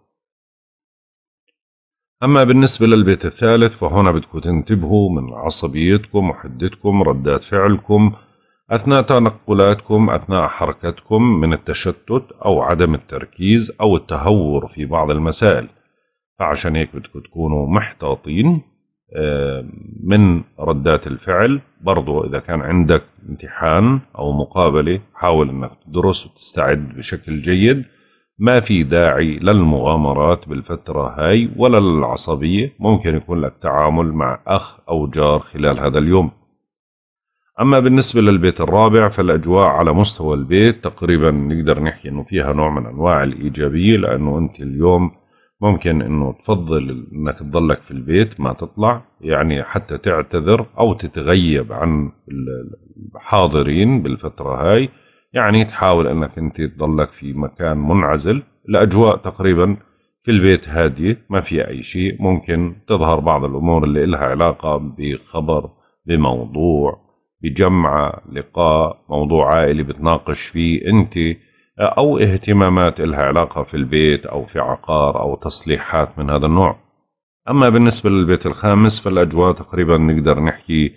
أما بالنسبة للبيت الثالث فهنا بدكم تنتبهوا من عصبيتكم وحدتكم ردات فعلكم أثناء تنقلاتكم أثناء حركتكم من التشتت أو عدم التركيز أو التهور في بعض المسائل فعشان هيك بدكم تكونوا محتاطين آه، من ردات الفعل برضو إذا كان عندك امتحان أو مقابلة حاول أنك تدرس وتستعد بشكل جيد ما في داعي للمغامرات بالفترة هاي ولا للعصبية ممكن يكون لك تعامل مع أخ أو جار خلال هذا اليوم أما بالنسبة للبيت الرابع فالأجواء على مستوى البيت تقريبا نقدر نحكي أنه فيها نوع من أنواع الإيجابية لأنه أنت اليوم ممكن أنه تفضل أنك تضلك في البيت ما تطلع يعني حتى تعتذر أو تتغيب عن الحاضرين بالفترة هاي يعني تحاول انك انت تضلك في مكان منعزل الاجواء تقريبا في البيت هاديه ما فيها اي شيء ممكن تظهر بعض الامور اللي لها علاقه بخبر بموضوع بجمعه لقاء موضوع عائلي بتناقش فيه انت او اهتمامات لها علاقه في البيت او في عقار او تصليحات من هذا النوع اما بالنسبه للبيت الخامس فالاجواء تقريبا نقدر نحكي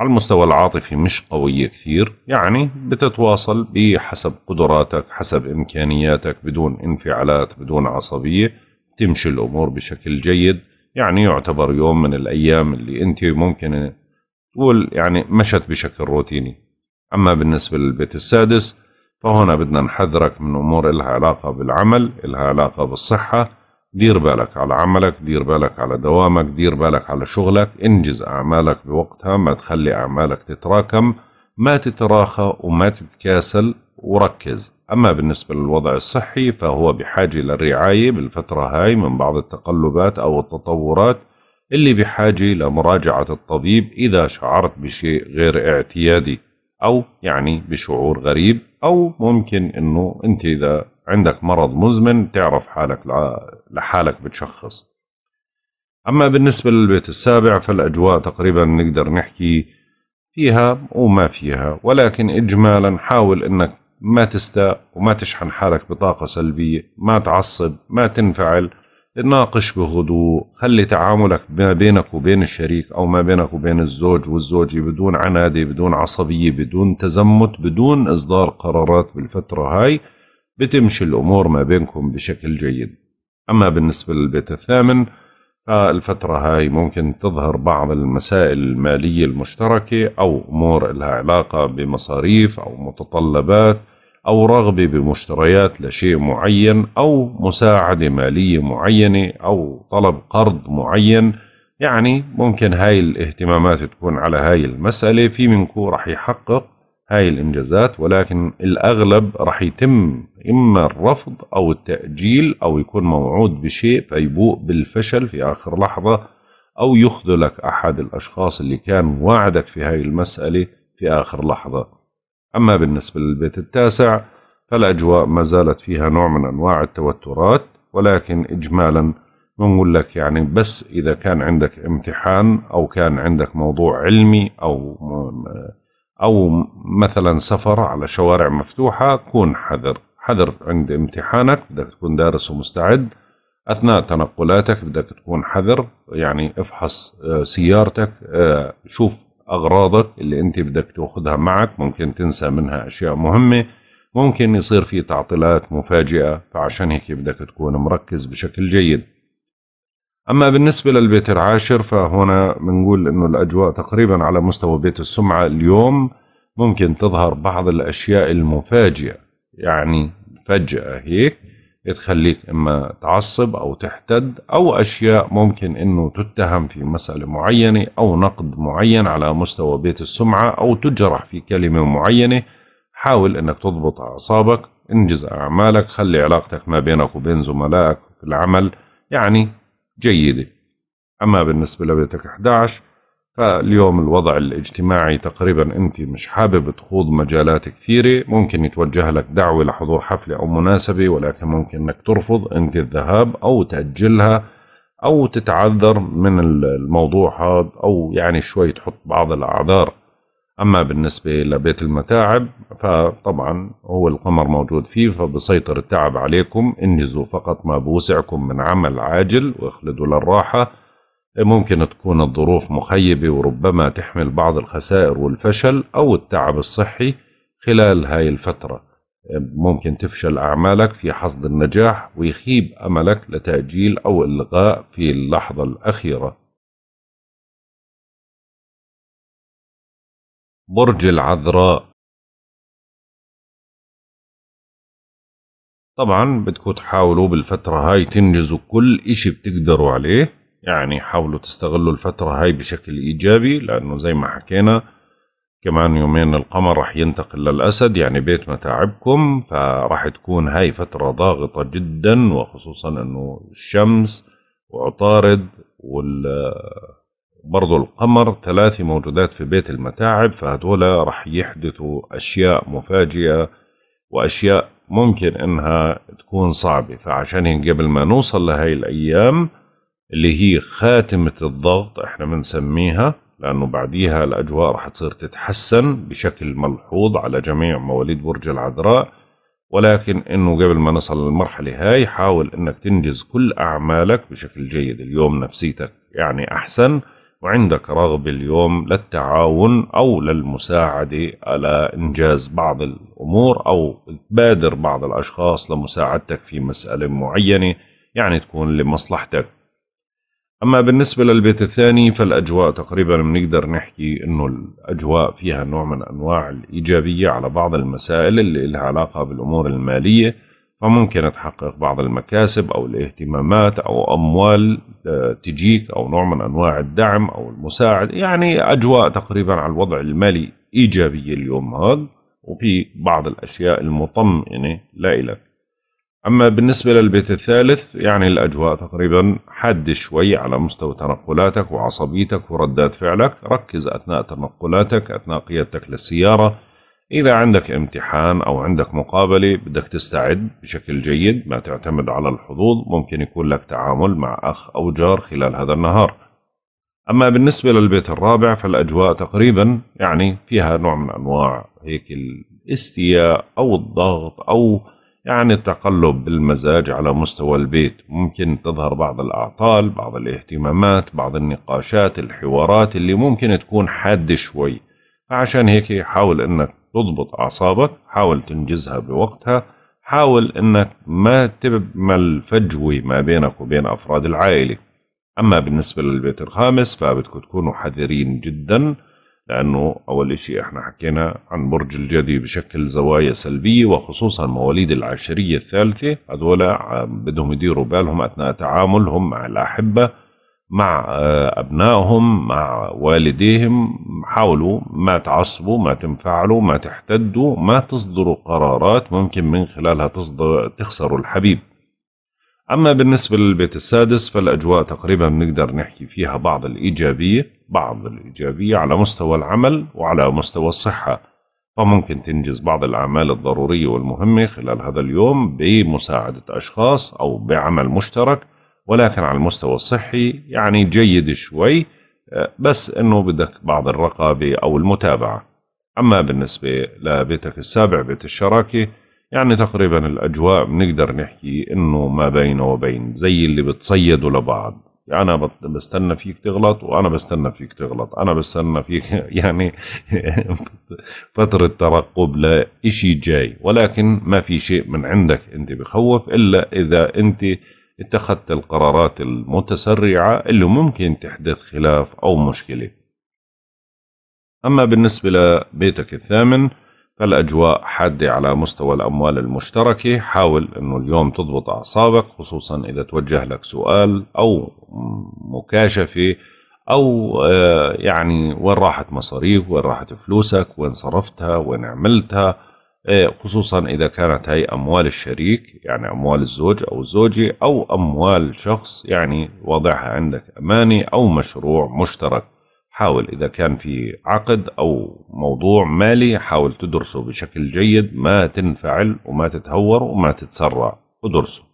على المستوى العاطفي مش قوية كثير يعني بتتواصل بحسب قدراتك حسب إمكانياتك بدون انفعالات بدون عصبية تمشي الأمور بشكل جيد يعني يعتبر يوم من الأيام اللي أنت ممكن تقول يعني مشت بشكل روتيني أما بالنسبة للبيت السادس فهنا بدنا نحذرك من أمور إلها علاقة بالعمل إلها علاقة بالصحة دير بالك على عملك دير بالك على دوامك دير بالك على شغلك انجز أعمالك بوقتها ما تخلي أعمالك تتراكم ما تتراخى وما تتكاسل وركز أما بالنسبة للوضع الصحي فهو بحاجة للرعاية بالفترة هاي من بعض التقلبات أو التطورات اللي بحاجة لمراجعة الطبيب إذا شعرت بشيء غير اعتيادي أو يعني بشعور غريب أو ممكن أنه أنت إذا عندك مرض مزمن تعرف حالك لحالك بتشخص أما بالنسبة للبيت السابع فالأجواء تقريبا نقدر نحكي فيها وما فيها ولكن إجمالا حاول أنك ما تستاء وما تشحن حالك بطاقة سلبية ما تعصب ما تنفعل ناقش بهدوء خلي تعاملك ما بينك وبين الشريك أو ما بينك وبين الزوج والزوجة بدون عنادة بدون عصبية بدون تزمت بدون إصدار قرارات بالفترة هاي بتمشي الأمور ما بينكم بشكل جيد أما بالنسبة للبيت الثامن فالفترة هاي ممكن تظهر بعض المسائل المالية المشتركة أو أمور لها علاقة بمصاريف أو متطلبات أو رغبة بمشتريات لشيء معين أو مساعدة مالية معينة أو طلب قرض معين يعني ممكن هاي الاهتمامات تكون على هاي المسألة في منكو رح يحقق هاي الإنجازات ولكن الأغلب راح يتم إما الرفض أو التأجيل أو يكون موعود بشيء فيبوء بالفشل في آخر لحظة أو يخذلك أحد الأشخاص اللي كان وعدك في هاي المسألة في آخر لحظة أما بالنسبة للبيت التاسع فالأجواء ما زالت فيها نوع من أنواع التوترات ولكن إجمالا بنقول لك يعني بس إذا كان عندك امتحان أو كان عندك موضوع علمي أو أو مثلا سفر على شوارع مفتوحة كون حذر حذر عند امتحانك بدك تكون دارس ومستعد أثناء تنقلاتك بدك تكون حذر يعني افحص آه، سيارتك آه، شوف أغراضك اللي أنت بدك تأخذها معك ممكن تنسى منها أشياء مهمة ممكن يصير في تعطيلات مفاجئة فعشان هيك بدك تكون مركز بشكل جيد أما بالنسبة للبيت العاشر فهنا بنقول أنه الأجواء تقريبا على مستوى بيت السمعة اليوم ممكن تظهر بعض الأشياء المفاجئة يعني فجأة هيك تخليك إما تعصب أو تحتد أو أشياء ممكن أنه تتهم في مسألة معينة أو نقد معين على مستوى بيت السمعة أو تجرح في كلمة معينة حاول أنك تضبط أعصابك انجز أعمالك خلي علاقتك ما بينك وبين زملائك في العمل يعني جيدة أما بالنسبة لبيتك 11 فاليوم الوضع الاجتماعي تقريبا أنت مش حابب تخوض مجالات كثيرة ممكن يتوجه لك دعوة لحضور حفلة أو مناسبة ولكن ممكن أنك ترفض أنت الذهاب أو تأجلها أو تتعذر من الموضوع هذا أو يعني شوي تحط بعض الأعذار أما بالنسبة لبيت المتاعب فطبعا هو القمر موجود فيه فبسيطر التعب عليكم انجزوا فقط ما بوسعكم من عمل عاجل واخلدوا للراحة ممكن تكون الظروف مخيبة وربما تحمل بعض الخسائر والفشل أو التعب الصحي خلال هاي الفترة ممكن تفشل أعمالك في حصد النجاح ويخيب أملك لتأجيل أو إلغاء في اللحظة الأخيرة برج العذراء طبعا بدكم تحاولوا بالفترة هاي تنجزوا كل اشي بتقدروا عليه يعني حاولوا تستغلوا الفترة هاي بشكل ايجابي لانه زي ما حكينا كمان يومين القمر رح ينتقل للأسد يعني بيت متاعبكم فرح تكون هاي فترة ضاغطة جدا وخصوصا انه الشمس وعطارد وال برضو القمر ثلاثة موجودات في بيت المتاعب فهدول رح يحدثوا أشياء مفاجئة وأشياء ممكن إنها تكون صعبة فعشان قبل ما نوصل لهي الأيام اللي هي خاتمة الضغط إحنا بنسميها لأنه بعديها الأجواء رح تصير تتحسن بشكل ملحوظ على جميع مواليد برج العذراء ولكن انه قبل ما نصل للمرحلة هاي حاول انك تنجز كل اعمالك بشكل جيد اليوم نفسيتك يعني احسن وعندك رغبة اليوم للتعاون أو للمساعدة على إنجاز بعض الأمور أو تبادر بعض الأشخاص لمساعدتك في مسألة معينة يعني تكون لمصلحتك أما بالنسبة للبيت الثاني فالأجواء تقريبا بنقدر نحكي أنه الأجواء فيها نوع من أنواع الإيجابية على بعض المسائل اللي لها علاقة بالأمور المالية فممكن تحقق بعض المكاسب أو الاهتمامات أو أموال آه، تجيك أو نوع من أنواع الدعم أو المساعد يعني أجواء تقريبا على الوضع المالي إيجابية اليوم هذا وفي بعض الأشياء المطمئنة لإلك أما بالنسبة للبيت الثالث يعني الأجواء تقريبا حد شوي على مستوى تنقلاتك وعصبيتك وردات فعلك ركز أثناء تنقلاتك أثناء قيادتك للسيارة إذا عندك امتحان أو عندك مقابلة بدك تستعد بشكل جيد ما تعتمد على الحظوظ ممكن يكون لك تعامل مع أخ أو جار خلال هذا النهار أما بالنسبة للبيت الرابع فالأجواء تقريبا يعني فيها نوع من أنواع هيك الاستياء أو الضغط أو يعني التقلب بالمزاج على مستوى البيت ممكن تظهر بعض الأعطال بعض الاهتمامات بعض النقاشات الحوارات اللي ممكن تكون حادة شوي فعشان هيك حاول أنك تضبط أعصابك حاول تنجزها بوقتها حاول أنك ما تبمل فجوة ما بينك وبين أفراد العائلة أما بالنسبة للبيت الخامس فبدكم تكونوا حذرين جدا لأنه أول شيء إحنا حكينا عن برج الجدي بشكل زوايا سلبية وخصوصا مواليد العشرية الثالثة هذول بدهم يديروا بالهم أثناء تعاملهم مع الأحبة مع آه، أبنائهم مع والديهم حاولوا ما تعصبوا ما تنفعلوا ما تحتدوا ما تصدروا قرارات ممكن من خلالها تصدر تخسروا الحبيب أما بالنسبة للبيت السادس فالأجواء تقريبا بنقدر نحكي فيها بعض الإيجابية بعض الإيجابية على مستوى العمل وعلى مستوى الصحة فممكن تنجز بعض الأعمال الضرورية والمهمة خلال هذا اليوم بمساعدة أشخاص أو بعمل مشترك ولكن على المستوى الصحي يعني جيد شوي آه، بس انه بدك بعض الرقابه او المتابعه اما بالنسبه لبيتك السابع بيت الشراكه يعني تقريبا الاجواء بنقدر نحكي انه ما بينه وبين زي اللي بتصيدوا لبعض انا بستنى فيك تغلط وانا بستنى فيك تغلط انا بستنى فيك يعني فتره ترقب لإشي جاي ولكن ما في شيء من عندك انت بخوف الا اذا انت اتخذت القرارات المتسرعة اللي ممكن تحدث خلاف أو مشكلة أما بالنسبة لبيتك الثامن فالأجواء حادة على مستوى الأموال المشتركة حاول أنه اليوم تضبط أعصابك خصوصا إذا توجه لك سؤال أو مكاشفة أو آه، يعني وين راحت مصاريك وين راحت فلوسك وين صرفتها وين عملتها إيه، خصوصا إذا كانت هاي أموال الشريك يعني أموال الزوج أو الزوجة أو أموال شخص يعني وضعها عندك أماني أو مشروع مشترك حاول إذا كان في عقد أو موضوع مالي حاول تدرسه بشكل جيد ما تنفعل وما تتهور وما تتسرع ودرسه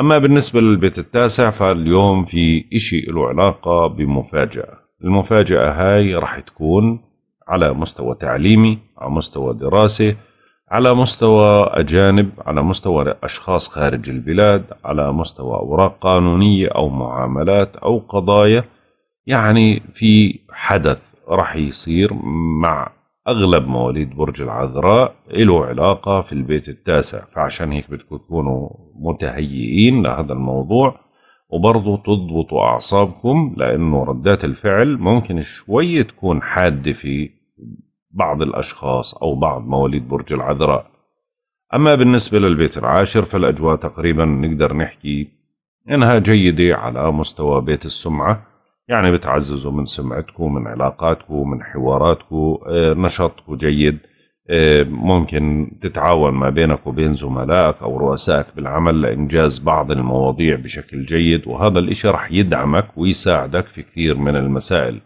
أما بالنسبة للبيت التاسع فاليوم في إشي له علاقة بمفاجأة المفاجأة هاي رح تكون على مستوى تعليمي على مستوى دراسي على مستوى أجانب على مستوى أشخاص خارج البلاد على مستوى أوراق قانونية أو معاملات أو قضايا يعني في حدث رح يصير مع أغلب مواليد برج العذراء له علاقة في البيت التاسع فعشان هيك بدكم تكونوا متهيئين لهذا الموضوع وبرضو تضبطوا أعصابكم لأنه ردات الفعل ممكن شوي تكون حادة في بعض الأشخاص أو بعض مواليد برج العذراء أما بالنسبة للبيت العاشر فالأجواء تقريبا نقدر نحكي إنها جيدة على مستوى بيت السمعة يعني بتعززوا من سمعتكم من علاقاتكم من حواراتكم آه، نشاطكم جيد آه، ممكن تتعاون ما بينك وبين زملائك أو رؤسائك بالعمل لإنجاز بعض المواضيع بشكل جيد وهذا الإشي رح يدعمك ويساعدك في كثير من المسائل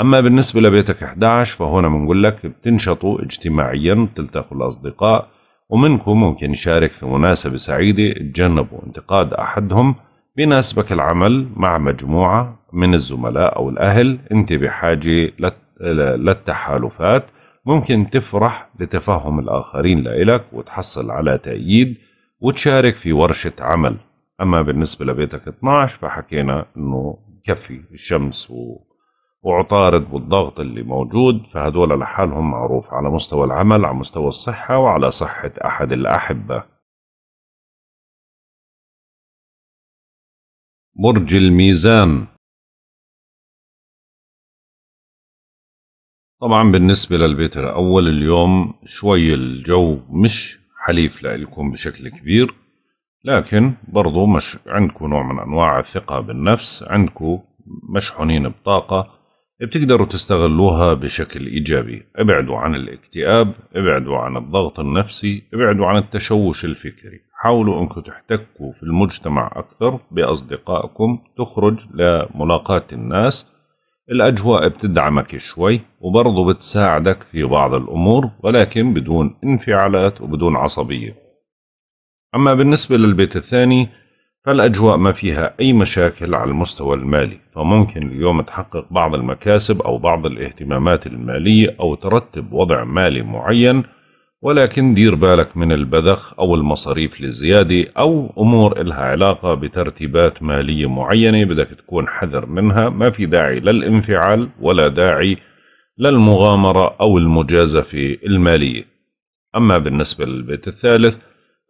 أما بالنسبة لبيتك 11 فهنا بنقول لك بتنشطوا اجتماعيا بتلتقوا الأصدقاء ومنكم ممكن يشارك في مناسبة سعيدة تجنبوا انتقاد أحدهم بيناسبك العمل مع مجموعة من الزملاء أو الأهل أنت بحاجة للتحالفات ممكن تفرح لتفهم الآخرين لإلك وتحصل على تأييد وتشارك في ورشة عمل أما بالنسبة لبيتك 12 فحكينا أنه كفي الشمس و وعطارد والضغط اللي موجود فهدول لحالهم معروف على مستوى العمل على مستوى الصحة وعلى صحة أحد الأحبة برج الميزان طبعا بالنسبة للبيت الأول اليوم شوي الجو مش حليف لإلكم بشكل كبير لكن برضو مش عندكم نوع من أنواع الثقة بالنفس عندكم مشحونين بطاقة بتقدروا تستغلوها بشكل إيجابي ابعدوا عن الاكتئاب ابعدوا عن الضغط النفسي ابعدوا عن التشوش الفكري حاولوا أنكم تحتكوا في المجتمع أكثر بأصدقائكم تخرج لملاقاة الناس الأجواء بتدعمك شوي وبرضه بتساعدك في بعض الأمور ولكن بدون انفعالات وبدون عصبية أما بالنسبة للبيت الثاني فالأجواء ما فيها أي مشاكل على المستوى المالي فممكن اليوم تحقق بعض المكاسب أو بعض الاهتمامات المالية أو ترتب وضع مالي معين ولكن دير بالك من البذخ أو المصاريف الزيادة أو أمور إلها علاقة بترتيبات مالية معينة بدك تكون حذر منها ما في داعي للانفعال ولا داعي للمغامرة أو المجازفة المالية أما بالنسبة للبيت الثالث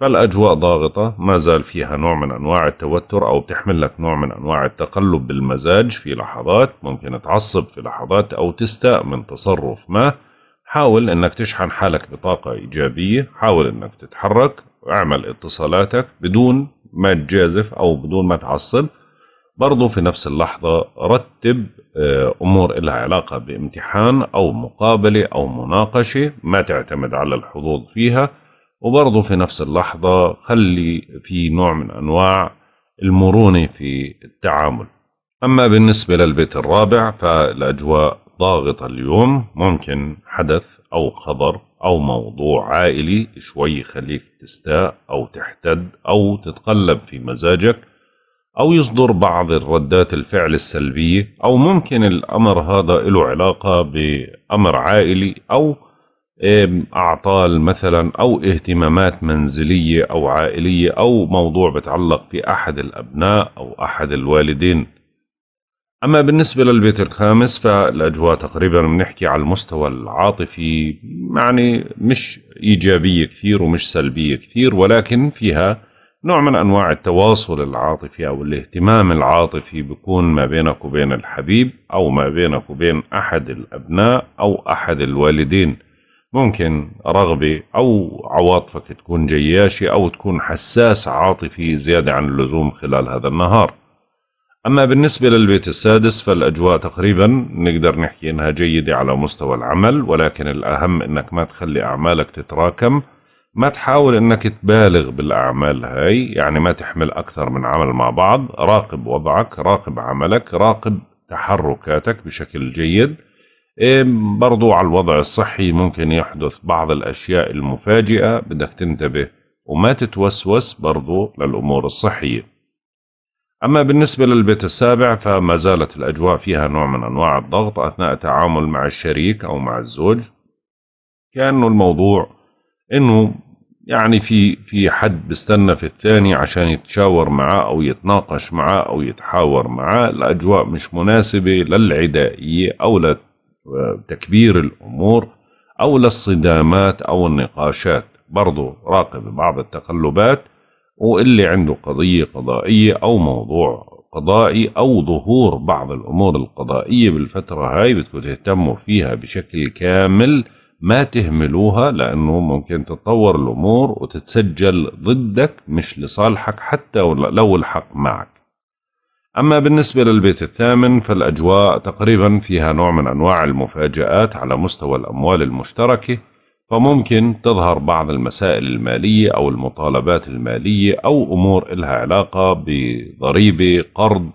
فالأجواء ضاغطة ما زال فيها نوع من أنواع التوتر أو بتحمل لك نوع من أنواع التقلب بالمزاج في لحظات ممكن تعصب في لحظات أو تستاء من تصرف ما حاول أنك تشحن حالك بطاقة إيجابية حاول أنك تتحرك واعمل اتصالاتك بدون ما تجازف أو بدون ما تعصب برضو في نفس اللحظة رتب آه، أمور لها علاقة بامتحان أو مقابلة أو مناقشة ما تعتمد على الحظوظ فيها وبرضه في نفس اللحظة خلي في نوع من أنواع المرونة في التعامل أما بالنسبة للبيت الرابع فالأجواء ضاغطة اليوم ممكن حدث أو خبر أو موضوع عائلي شوي يخليك تستاء أو تحتد أو تتقلب في مزاجك أو يصدر بعض الردات الفعل السلبية أو ممكن الأمر هذا له علاقة بأمر عائلي أو أعطال مثلا أو اهتمامات منزلية أو عائلية أو موضوع بتعلق في أحد الأبناء أو أحد الوالدين أما بالنسبة للبيت الخامس فالأجواء تقريبا بنحكي على المستوى العاطفي يعني مش إيجابية كثير ومش سلبية كثير ولكن فيها نوع من أنواع التواصل العاطفي أو الاهتمام العاطفي بيكون ما بينك وبين الحبيب أو ما بينك وبين أحد الأبناء أو أحد الوالدين ممكن رغبة أو عواطفك تكون جياشة أو تكون حساس عاطفي زيادة عن اللزوم خلال هذا النهار أما بالنسبة للبيت السادس فالأجواء تقريبا نقدر نحكي إنها جيدة على مستوى العمل ولكن الأهم إنك ما تخلي أعمالك تتراكم ما تحاول إنك تبالغ بالأعمال هاي يعني ما تحمل أكثر من عمل مع بعض راقب وضعك راقب عملك راقب تحركاتك بشكل جيد برضو على الوضع الصحي ممكن يحدث بعض الأشياء المفاجئة بدك تنتبه وما تتوسوس برضو للأمور الصحية أما بالنسبة للبيت السابع فما زالت الأجواء فيها نوع من أنواع الضغط أثناء التعامل مع الشريك أو مع الزوج كأنه الموضوع أنه يعني في في حد بستنى في الثاني عشان يتشاور معاه أو يتناقش معاه أو يتحاور معاه الأجواء مش مناسبة للعدائية أو للت تكبير الأمور أو للصدامات أو النقاشات برضو راقب بعض التقلبات واللي عنده قضية قضائية أو موضوع قضائي أو ظهور بعض الأمور القضائية بالفترة هاي بدكم تهتموا فيها بشكل كامل ما تهملوها لأنه ممكن تتطور الأمور وتتسجل ضدك مش لصالحك حتى لو الحق معك أما بالنسبة للبيت الثامن فالأجواء تقريبا فيها نوع من أنواع المفاجآت على مستوى الأموال المشتركة فممكن تظهر بعض المسائل المالية أو المطالبات المالية أو أمور إلها علاقة بضريبة قرض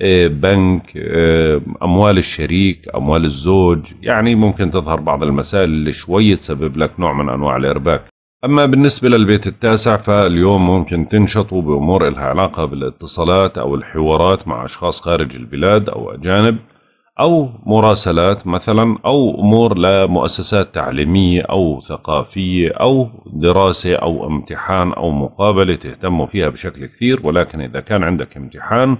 إيه، بنك إيه، أموال الشريك أموال الزوج يعني ممكن تظهر بعض المسائل اللي شوي تسبب لك نوع من أنواع الإرباك أما بالنسبة للبيت التاسع فاليوم ممكن تنشطوا بأمور إلها علاقة بالاتصالات أو الحوارات مع أشخاص خارج البلاد أو أجانب أو مراسلات مثلا أو أمور لمؤسسات تعليمية أو ثقافية أو دراسة أو امتحان أو مقابلة تهتموا فيها بشكل كثير ولكن إذا كان عندك امتحان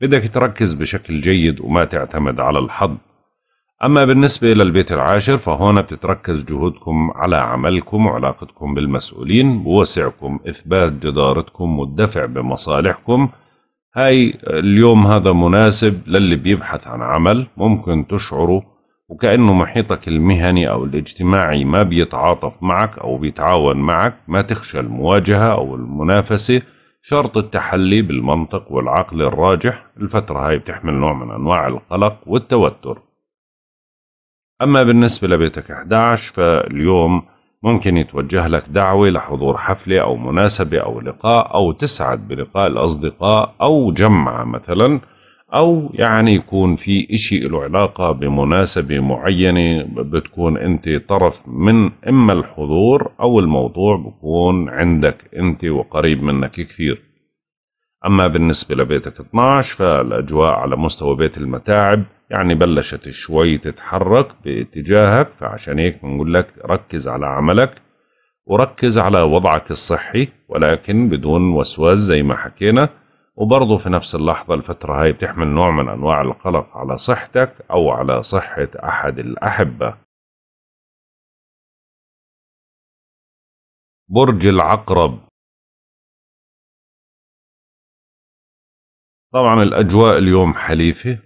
بدك تركز بشكل جيد وما تعتمد على الحظ أما بالنسبة للبيت العاشر فهنا بتتركز جهودكم على عملكم وعلاقتكم بالمسؤولين ووسعكم إثبات جدارتكم والدفع بمصالحكم هاي اليوم هذا مناسب للي بيبحث عن عمل ممكن تشعره وكأنه محيطك المهني أو الاجتماعي ما بيتعاطف معك أو بيتعاون معك ما تخشى المواجهة أو المنافسة شرط التحلي بالمنطق والعقل الراجح الفترة هاي بتحمل نوع من أنواع القلق والتوتر أما بالنسبة لبيتك 11 فاليوم ممكن يتوجه لك دعوة لحضور حفلة أو مناسبة أو لقاء أو تسعد بلقاء الأصدقاء أو جمعة مثلا أو يعني يكون في إشي له علاقة بمناسبة معينة بتكون أنت طرف من إما الحضور أو الموضوع بكون عندك أنت وقريب منك كثير أما بالنسبة لبيتك 12 فالأجواء على مستوى بيت المتاعب يعني بلشت شوي تتحرك باتجاهك فعشان هيك بنقول لك ركز على عملك وركز على وضعك الصحي ولكن بدون وسواس زي ما حكينا وبرضه في نفس اللحظة الفترة هاي بتحمل نوع من أنواع القلق على صحتك أو على صحة أحد الأحبة برج العقرب طبعا الاجواء اليوم حليفه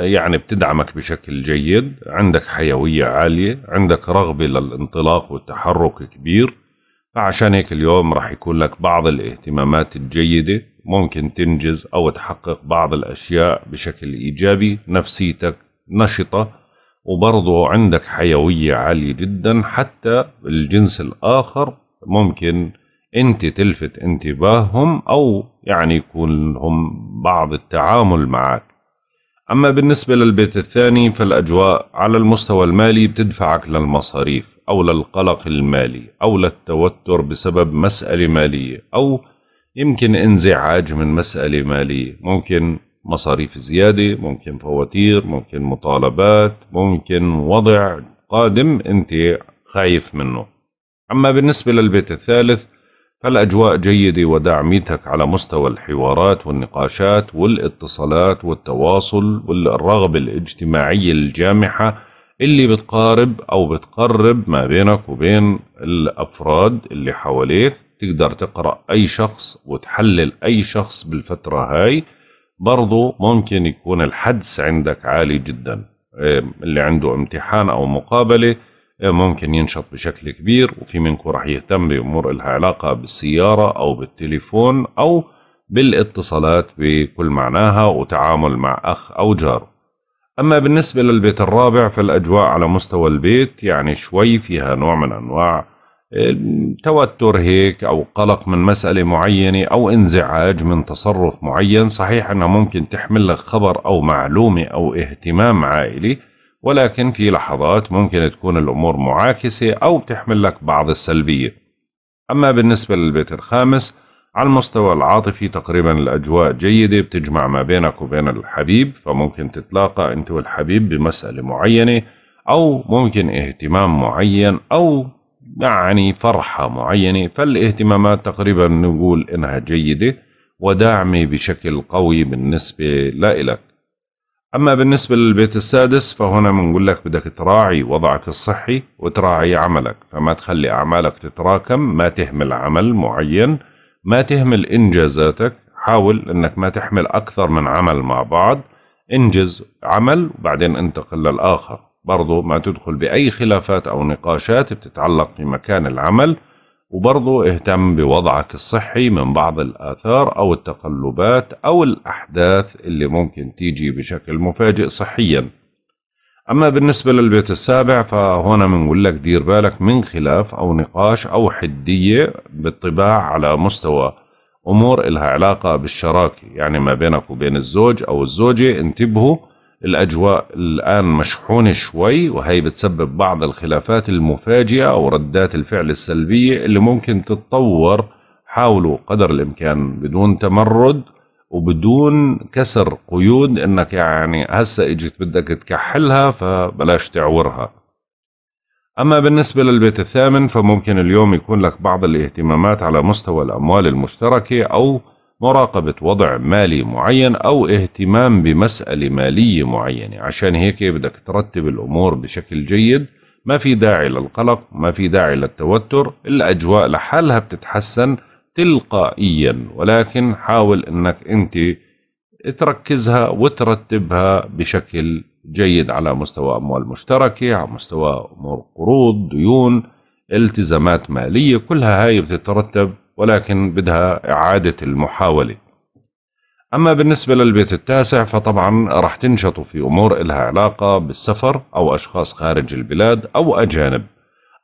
يعني بتدعمك بشكل جيد عندك حيويه عاليه عندك رغبه للانطلاق والتحرك كبير فعشان هيك اليوم راح يكون لك بعض الاهتمامات الجيده ممكن تنجز او تحقق بعض الاشياء بشكل ايجابي نفسيتك نشطه وبرضه عندك حيويه عاليه جدا حتى الجنس الاخر ممكن انت تلفت انتباههم او يعني يكون لهم بعض التعامل معك اما بالنسبه للبيت الثاني فالاجواء على المستوى المالي بتدفعك للمصاريف او للقلق المالي او للتوتر بسبب مساله ماليه او يمكن انزعاج من مساله ماليه ممكن مصاريف زياده ممكن فواتير ممكن مطالبات ممكن وضع قادم انت خايف منه اما بالنسبه للبيت الثالث فالأجواء جيدة وداعميتك على مستوى الحوارات والنقاشات والاتصالات والتواصل والرغبة الاجتماعية الجامحة اللي بتقارب أو بتقرب ما بينك وبين الأفراد اللي حواليك تقدر تقرأ أي شخص وتحلل أي شخص بالفترة هاي برضو ممكن يكون الحدس عندك عالي جدا إيه، اللي عنده امتحان أو مقابلة ممكن ينشط بشكل كبير وفي منكم راح يهتم بأمور لها علاقة بالسيارة أو بالتليفون أو بالاتصالات بكل معناها وتعامل مع أخ أو جار أما بالنسبة للبيت الرابع فالأجواء على مستوى البيت يعني شوي فيها نوع من أنواع توتر هيك أو قلق من مسألة معينة أو انزعاج من تصرف معين صحيح أنها ممكن تحمل لك خبر أو معلومة أو اهتمام عائلي ولكن في لحظات ممكن تكون الأمور معاكسة أو بتحمل لك بعض السلبية أما بالنسبة للبيت الخامس على المستوى العاطفي تقريبا الأجواء جيدة بتجمع ما بينك وبين الحبيب فممكن تتلاقى أنت والحبيب بمسألة معينة أو ممكن اهتمام معين أو يعني فرحة معينة فالاهتمامات تقريبا نقول إنها جيدة وداعمة بشكل قوي بالنسبة لإلك أما بالنسبة للبيت السادس فهنا بنقول لك بدك تراعي وضعك الصحي وتراعي عملك فما تخلي أعمالك تتراكم ما تهمل عمل معين ما تهمل إنجازاتك حاول أنك ما تحمل أكثر من عمل مع بعض انجز عمل وبعدين انتقل للآخر برضو ما تدخل بأي خلافات أو نقاشات بتتعلق في مكان العمل وبرضه اهتم بوضعك الصحي من بعض الآثار أو التقلبات أو الأحداث اللي ممكن تيجي بشكل مفاجئ صحيا أما بالنسبة للبيت السابع فهنا بنقول لك دير بالك من خلاف أو نقاش أو حدية بالطباع على مستوى أمور إلها علاقة بالشراكة يعني ما بينك وبين الزوج أو الزوجة انتبهوا الأجواء الآن مشحونة شوي وهي بتسبب بعض الخلافات المفاجئة أو ردات الفعل السلبية اللي ممكن تتطور حاولوا قدر الإمكان بدون تمرد وبدون كسر قيود انك يعني هسه اجت بدك تكحلها فبلاش تعورها اما بالنسبه للبيت الثامن فممكن اليوم يكون لك بعض الاهتمامات على مستوى الاموال المشتركه او مراقبة وضع مالي معين أو اهتمام بمسألة مالية معينة عشان هيك بدك ترتب الأمور بشكل جيد ما في داعي للقلق ما في داعي للتوتر الأجواء لحالها بتتحسن تلقائيا ولكن حاول أنك أنت تركزها وترتبها بشكل جيد على مستوى أموال مشتركة على مستوى أمور قروض ديون التزامات مالية كلها هاي بتترتب ولكن بدها إعادة المحاولة أما بالنسبة للبيت التاسع فطبعا رح تنشطوا في أمور إلها علاقة بالسفر أو أشخاص خارج البلاد أو أجانب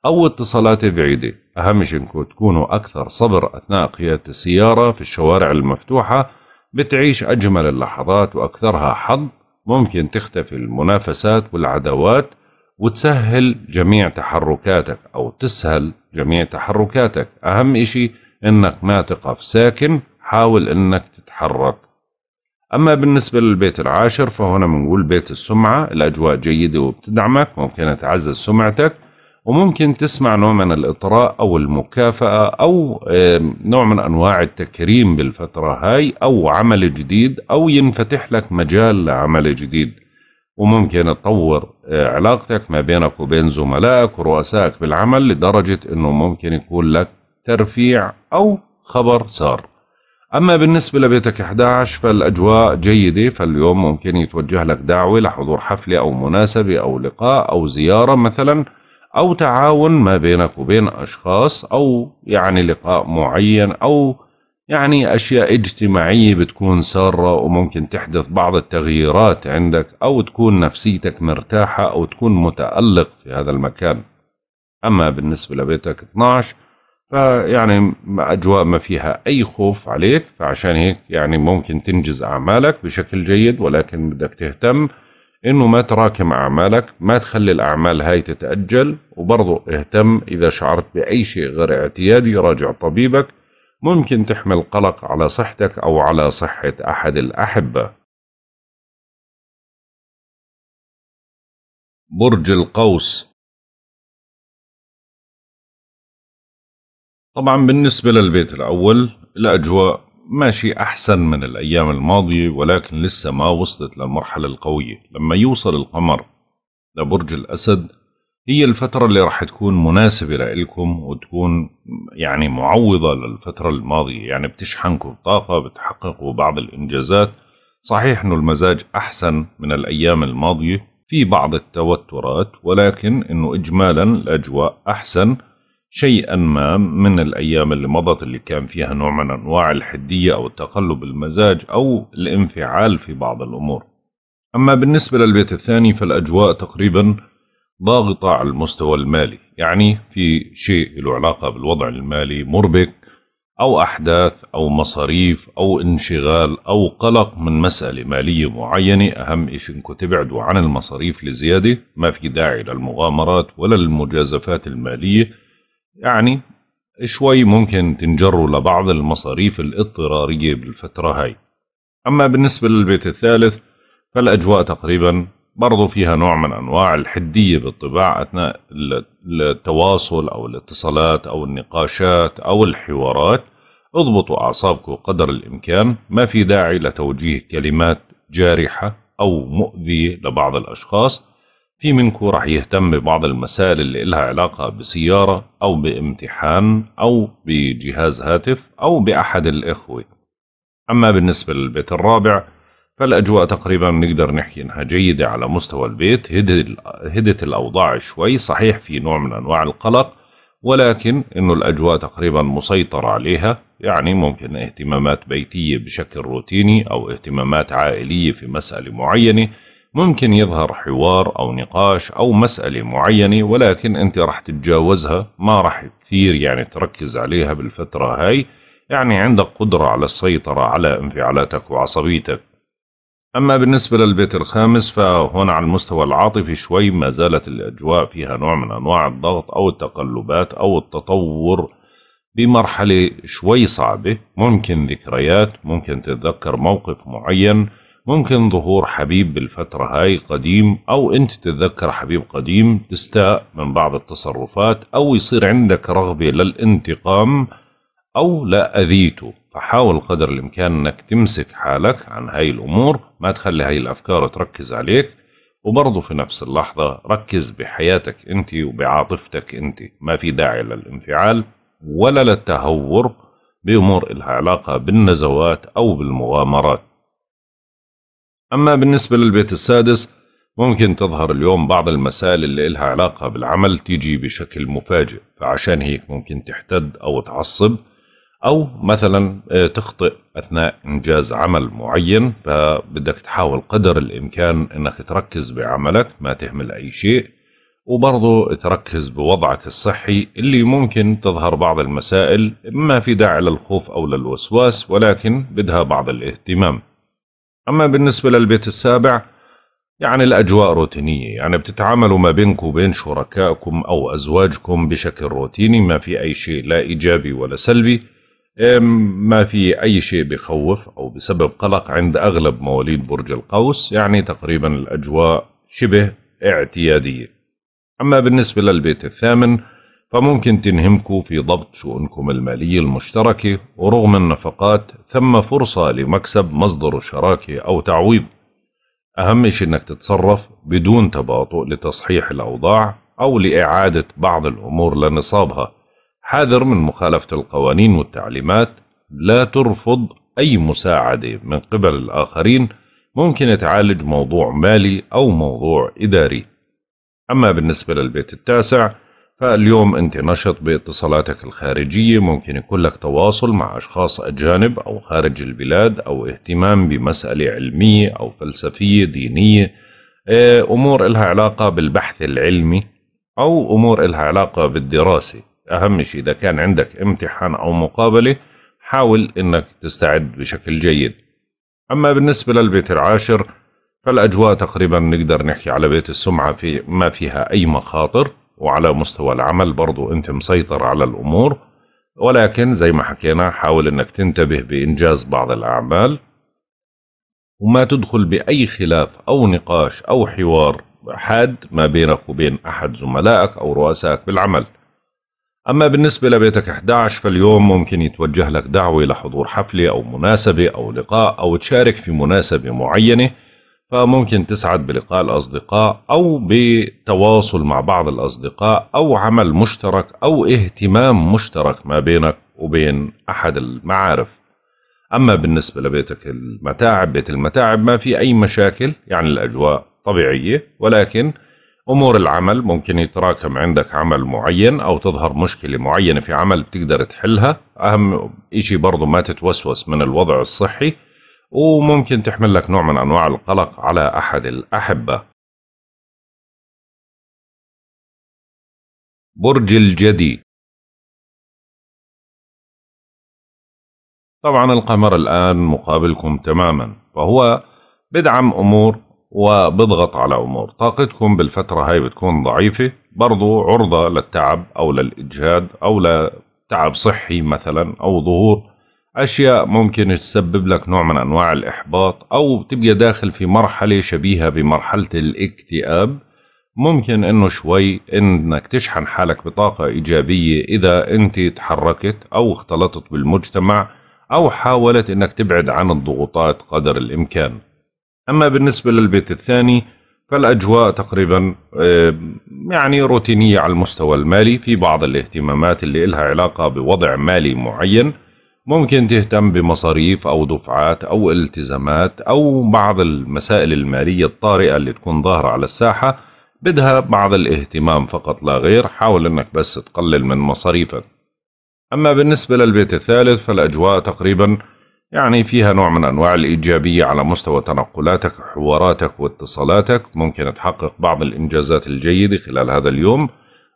أو اتصالات بعيدة أهم شيء إنكم تكونوا أكثر صبر أثناء قيادة السيارة في الشوارع المفتوحة بتعيش أجمل اللحظات وأكثرها حظ ممكن تختفي المنافسات والعداوات وتسهل جميع تحركاتك أو تسهل جميع تحركاتك أهم إشي انك ما تقف ساكن حاول انك تتحرك اما بالنسبة للبيت العاشر فهنا بنقول بيت السمعة الاجواء جيدة وبتدعمك ممكن تعزز سمعتك وممكن تسمع نوع من الإطراء أو المكافأة أو نوع من أنواع التكريم بالفترة هاي أو عمل جديد أو ينفتح لك مجال لعمل جديد وممكن تطور آه، علاقتك ما بينك وبين زملائك ورؤسائك بالعمل لدرجة أنه ممكن يكون لك ترفيع أو خبر سار أما بالنسبة لبيتك 11 فالأجواء جيدة فاليوم ممكن يتوجه لك دعوة لحضور حفلة أو مناسبة أو لقاء أو زيارة مثلا أو تعاون ما بينك وبين أشخاص أو يعني لقاء معين أو يعني أشياء اجتماعية بتكون سارة وممكن تحدث بعض التغييرات عندك أو تكون نفسيتك مرتاحة أو تكون متألق في هذا المكان أما بالنسبة لبيتك 12 فيعني أجواء ما فيها أي خوف عليك فعشان هيك يعني ممكن تنجز أعمالك بشكل جيد ولكن بدك تهتم إنه ما تراكم أعمالك ما تخلي الأعمال هاي تتأجل وبرضو اهتم إذا شعرت بأي شيء غير اعتيادي راجع طبيبك ممكن تحمل قلق على صحتك أو على صحة أحد الأحبة برج القوس طبعا بالنسبة للبيت الأول الأجواء ماشي أحسن من الأيام الماضية ولكن لسه ما وصلت للمرحلة القوية لما يوصل القمر لبرج الأسد هي الفترة اللي راح تكون مناسبة لإلكم وتكون يعني معوضة للفترة الماضية يعني بتشحنكم طاقة بتحققوا بعض الإنجازات صحيح أنه المزاج أحسن من الأيام الماضية في بعض التوترات ولكن أنه إجمالا الأجواء أحسن شيئا ما من الأيام اللي مضت اللي كان فيها نوع من أنواع الحدية أو التقلب المزاج أو الانفعال في بعض الأمور أما بالنسبة للبيت الثاني فالأجواء تقريبا ضاغطة على المستوى المالي يعني في شيء له علاقة بالوضع المالي مربك أو أحداث أو مصاريف أو انشغال أو قلق من مسألة مالية معينة أهم شيء إنكم تبعدوا عن المصاريف لزيادة ما في داعي للمغامرات ولا للمجازفات المالية يعني شوي ممكن تنجروا لبعض المصاريف الاضطرارية بالفترة هاي أما بالنسبة للبيت الثالث فالأجواء تقريبا برضو فيها نوع من أنواع الحدية بالطباع أثناء التواصل أو الاتصالات أو النقاشات أو الحوارات اضبطوا أعصابكم قدر الإمكان ما في داعي لتوجيه كلمات جارحة أو مؤذية لبعض الأشخاص في منكم راح يهتم ببعض المسائل اللي إلها علاقة بسيارة أو بامتحان أو بجهاز هاتف أو بأحد الإخوة أما بالنسبة للبيت الرابع فالأجواء تقريبا بنقدر نحكي إنها جيدة على مستوى البيت هدت الأوضاع شوي صحيح في نوع من أنواع القلق ولكن إنه الأجواء تقريبا مسيطر عليها يعني ممكن اهتمامات بيتية بشكل روتيني أو اهتمامات عائلية في مسألة معينة ممكن يظهر حوار أو نقاش أو مسألة معينة ولكن أنت رح تتجاوزها ما رح كثير يعني تركز عليها بالفترة هاي يعني عندك قدرة على السيطرة على انفعالاتك وعصبيتك أما بالنسبة للبيت الخامس فهنا على المستوى العاطفي شوي ما زالت الأجواء فيها نوع من أنواع الضغط أو التقلبات أو التطور بمرحلة شوي صعبة ممكن ذكريات ممكن تتذكر موقف معين ممكن ظهور حبيب بالفترة هاي قديم أو أنت تتذكر حبيب قديم تستاء من بعض التصرفات أو يصير عندك رغبة للانتقام أو لا أذيته فحاول قدر الإمكان أنك تمسك حالك عن هاي الأمور ما تخلي هاي الأفكار تركز عليك وبرضه في نفس اللحظة ركز بحياتك أنت وبعاطفتك أنت ما في داعي للانفعال ولا للتهور بأمور إلها علاقة بالنزوات أو بالمغامرات أما بالنسبة للبيت السادس ممكن تظهر اليوم بعض المسائل اللي إلها علاقة بالعمل تيجي بشكل مفاجئ فعشان هيك ممكن تحتد أو تعصب أو مثلا آه، تخطئ أثناء إنجاز عمل معين فبدك تحاول قدر الإمكان أنك تركز بعملك ما تهمل أي شيء وبرضه تركز بوضعك الصحي اللي ممكن تظهر بعض المسائل ما في داعي للخوف أو للوسواس ولكن بدها بعض الاهتمام أما بالنسبة للبيت السابع يعني الأجواء روتينية يعني بتتعاملوا ما بينك وبين شركائكم أو أزواجكم بشكل روتيني ما في أي شيء لا إيجابي ولا سلبي ما في أي شيء بخوف أو بسبب قلق عند أغلب مواليد برج القوس يعني تقريبا الأجواء شبه اعتيادية أما بالنسبة للبيت الثامن فممكن تنهمكوا في ضبط شؤونكم المالية المشتركة ورغم النفقات ثم فرصة لمكسب مصدر شراكة أو تعويض أهم شيء أنك تتصرف بدون تباطؤ لتصحيح الأوضاع أو لإعادة بعض الأمور لنصابها حاذر من مخالفة القوانين والتعليمات لا ترفض أي مساعدة من قبل الآخرين ممكن تعالج موضوع مالي أو موضوع إداري أما بالنسبة للبيت التاسع فاليوم أنت نشط باتصالاتك الخارجية ممكن يكون لك تواصل مع أشخاص أجانب أو خارج البلاد أو اهتمام بمسألة علمية أو فلسفية دينية آه، أمور إلها علاقة بالبحث العلمي أو أمور إلها علاقة بالدراسة أهم شيء إذا كان عندك امتحان أو مقابلة حاول إنك تستعد بشكل جيد أما بالنسبة للبيت العاشر فالأجواء تقريبا نقدر نحكي على بيت السمعة في ما فيها أي مخاطر وعلى مستوى العمل برضو أنت مسيطر على الأمور ولكن زي ما حكينا حاول أنك تنتبه بإنجاز بعض الأعمال وما تدخل بأي خلاف أو نقاش أو حوار حاد ما بينك وبين أحد زملائك أو رؤسائك بالعمل أما بالنسبة لبيتك 11 فاليوم ممكن يتوجه لك دعوة لحضور حفلة أو مناسبة أو لقاء أو تشارك في مناسبة معينة فممكن تسعد بلقاء الأصدقاء أو بتواصل مع بعض الأصدقاء أو عمل مشترك أو اهتمام مشترك ما بينك وبين أحد المعارف أما بالنسبة لبيتك المتاعب بيت المتاعب ما في أي مشاكل يعني الأجواء طبيعية ولكن أمور العمل ممكن يتراكم عندك عمل معين أو تظهر مشكلة معينة في عمل بتقدر تحلها أهم إشي برضو ما تتوسوس من الوضع الصحي وممكن تحمل لك نوع من أنواع القلق على أحد الأحبة برج الجدي طبعا القمر الآن مقابلكم تماما فهو بدعم أمور وبضغط على أمور طاقتكم بالفترة هاي بتكون ضعيفة برضو عرضة للتعب أو للإجهاد أو لتعب صحي مثلا أو ظهور اشياء ممكن تسبب لك نوع من انواع الاحباط او تبقى داخل في مرحله شبيهه بمرحله الاكتئاب ممكن انه شوي انك تشحن حالك بطاقه ايجابيه اذا انت تحركت او اختلطت بالمجتمع او حاولت انك تبعد عن الضغوطات قدر الامكان اما بالنسبه للبيت الثاني فالاجواء تقريبا يعني روتينيه على المستوى المالي في بعض الاهتمامات اللي إلها علاقه بوضع مالي معين ممكن تهتم بمصاريف أو دفعات أو التزامات أو بعض المسائل المالية الطارئة اللي تكون ظاهرة على الساحة بدها بعض الاهتمام فقط لا غير حاول أنك بس تقلل من مصاريفك أما بالنسبة للبيت الثالث فالأجواء تقريبا يعني فيها نوع من أنواع الإيجابية على مستوى تنقلاتك حواراتك واتصالاتك ممكن تحقق بعض الإنجازات الجيدة خلال هذا اليوم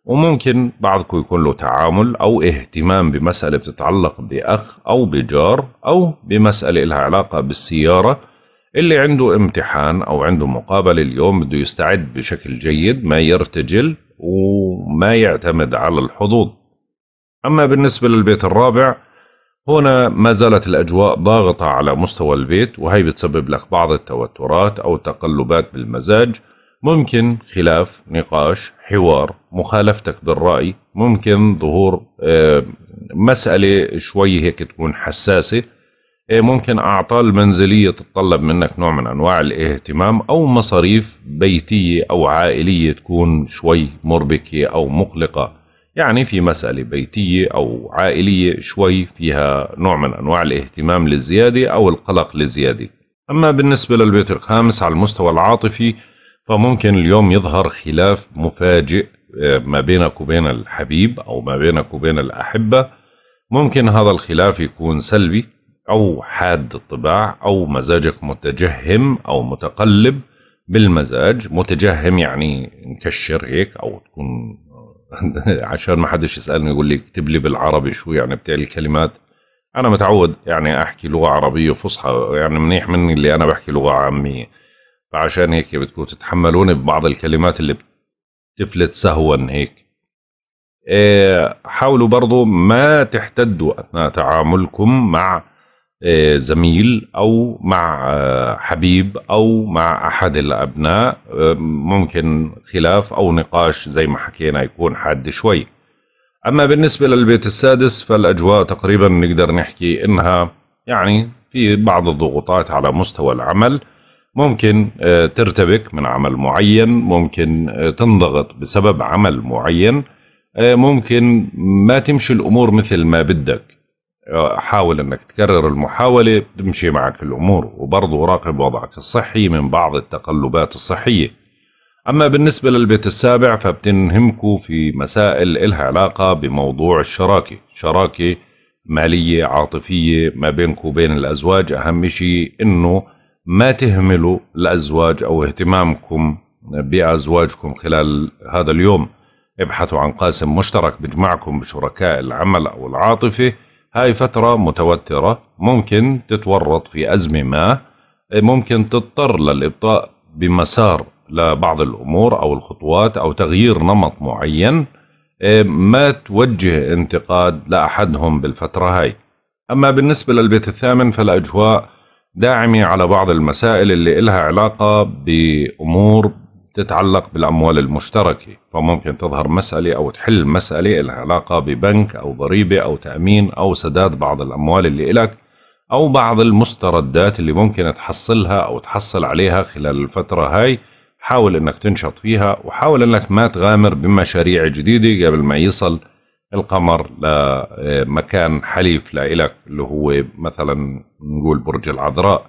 وممكن بعضكم يكون له تعامل أو اهتمام بمسألة بتتعلق بأخ أو بجار أو بمسألة لها علاقة بالسيارة اللي عنده امتحان أو عنده مقابلة اليوم بده يستعد بشكل جيد ما يرتجل وما يعتمد على الحظوظ أما بالنسبة للبيت الرابع هنا ما زالت الأجواء ضاغطة على مستوى البيت وهي بتسبب لك بعض التوترات أو تقلبات بالمزاج ممكن خلاف نقاش حوار مخالفتك بالرأي ممكن ظهور آه، مسألة شوي هيك تكون حساسة آه، ممكن أعطال منزلية تتطلب منك نوع من أنواع الاهتمام أو مصاريف بيتية أو عائلية تكون شوي مربكة أو مقلقة يعني في مسألة بيتية أو عائلية شوي فيها نوع من أنواع الاهتمام للزيادة أو القلق للزيادة أما بالنسبة للبيت الخامس على المستوى العاطفي فممكن اليوم يظهر خلاف مفاجئ آه، ما بينك وبين الحبيب أو ما بينك وبين الأحبة ممكن هذا الخلاف يكون سلبي أو حاد الطباع أو مزاجك متجهم أو متقلب بالمزاج متجهم يعني نكشر هيك أو تكون آه، عشان ما حدش يسألني يقول لي اكتب لي بالعربي شو يعني بتاع الكلمات أنا متعود يعني أحكي لغة عربية فصحى يعني منيح مني اللي أنا بحكي لغة عامية فعشان هيك بدكم تتحملوني ببعض الكلمات اللي بتفلت سهوا هيك آه، حاولوا برضو ما تحتدوا أثناء تعاملكم مع آه، زميل أو مع آه، حبيب أو مع أحد الأبناء ممكن خلاف أو نقاش زي ما حكينا يكون حاد شوي أما بالنسبة للبيت السادس فالأجواء تقريبا نقدر نحكي إنها يعني في بعض الضغوطات على مستوى العمل ممكن آه، ترتبك من عمل معين ممكن آه، تنضغط بسبب عمل معين آه، ممكن ما تمشي الأمور مثل ما بدك حاول أنك تكرر المحاولة تمشي معك الأمور وبرضه راقب وضعك الصحي من بعض التقلبات الصحية أما بالنسبة للبيت السابع فبتنهمكوا في مسائل إلها علاقة بموضوع الشراكة شراكة مالية عاطفية ما بينكم وبين الأزواج أهم شيء أنه ما تهملوا الأزواج أو اهتمامكم بأزواجكم خلال هذا اليوم ابحثوا عن قاسم مشترك بجمعكم بشركاء العمل أو العاطفة هاي فترة متوترة ممكن تتورط في أزمة ما ممكن تضطر للإبطاء بمسار لبعض الأمور أو الخطوات أو تغيير نمط معين ما توجه انتقاد لأحدهم بالفترة هاي أما بالنسبة للبيت الثامن فالأجواء داعمي على بعض المسائل اللي إلها علاقة بأمور تتعلق بالأموال المشتركة فممكن تظهر مسألة أو تحل مسألة إلها علاقة ببنك أو ضريبة أو تأمين أو سداد بعض الأموال اللي إلك أو بعض المستردات اللي ممكن تحصلها أو تحصل عليها خلال الفترة هاي حاول أنك تنشط فيها وحاول أنك ما تغامر بمشاريع جديدة قبل ما يصل القمر لمكان آه، حليف لإلك اللي هو مثلا نقول برج العذراء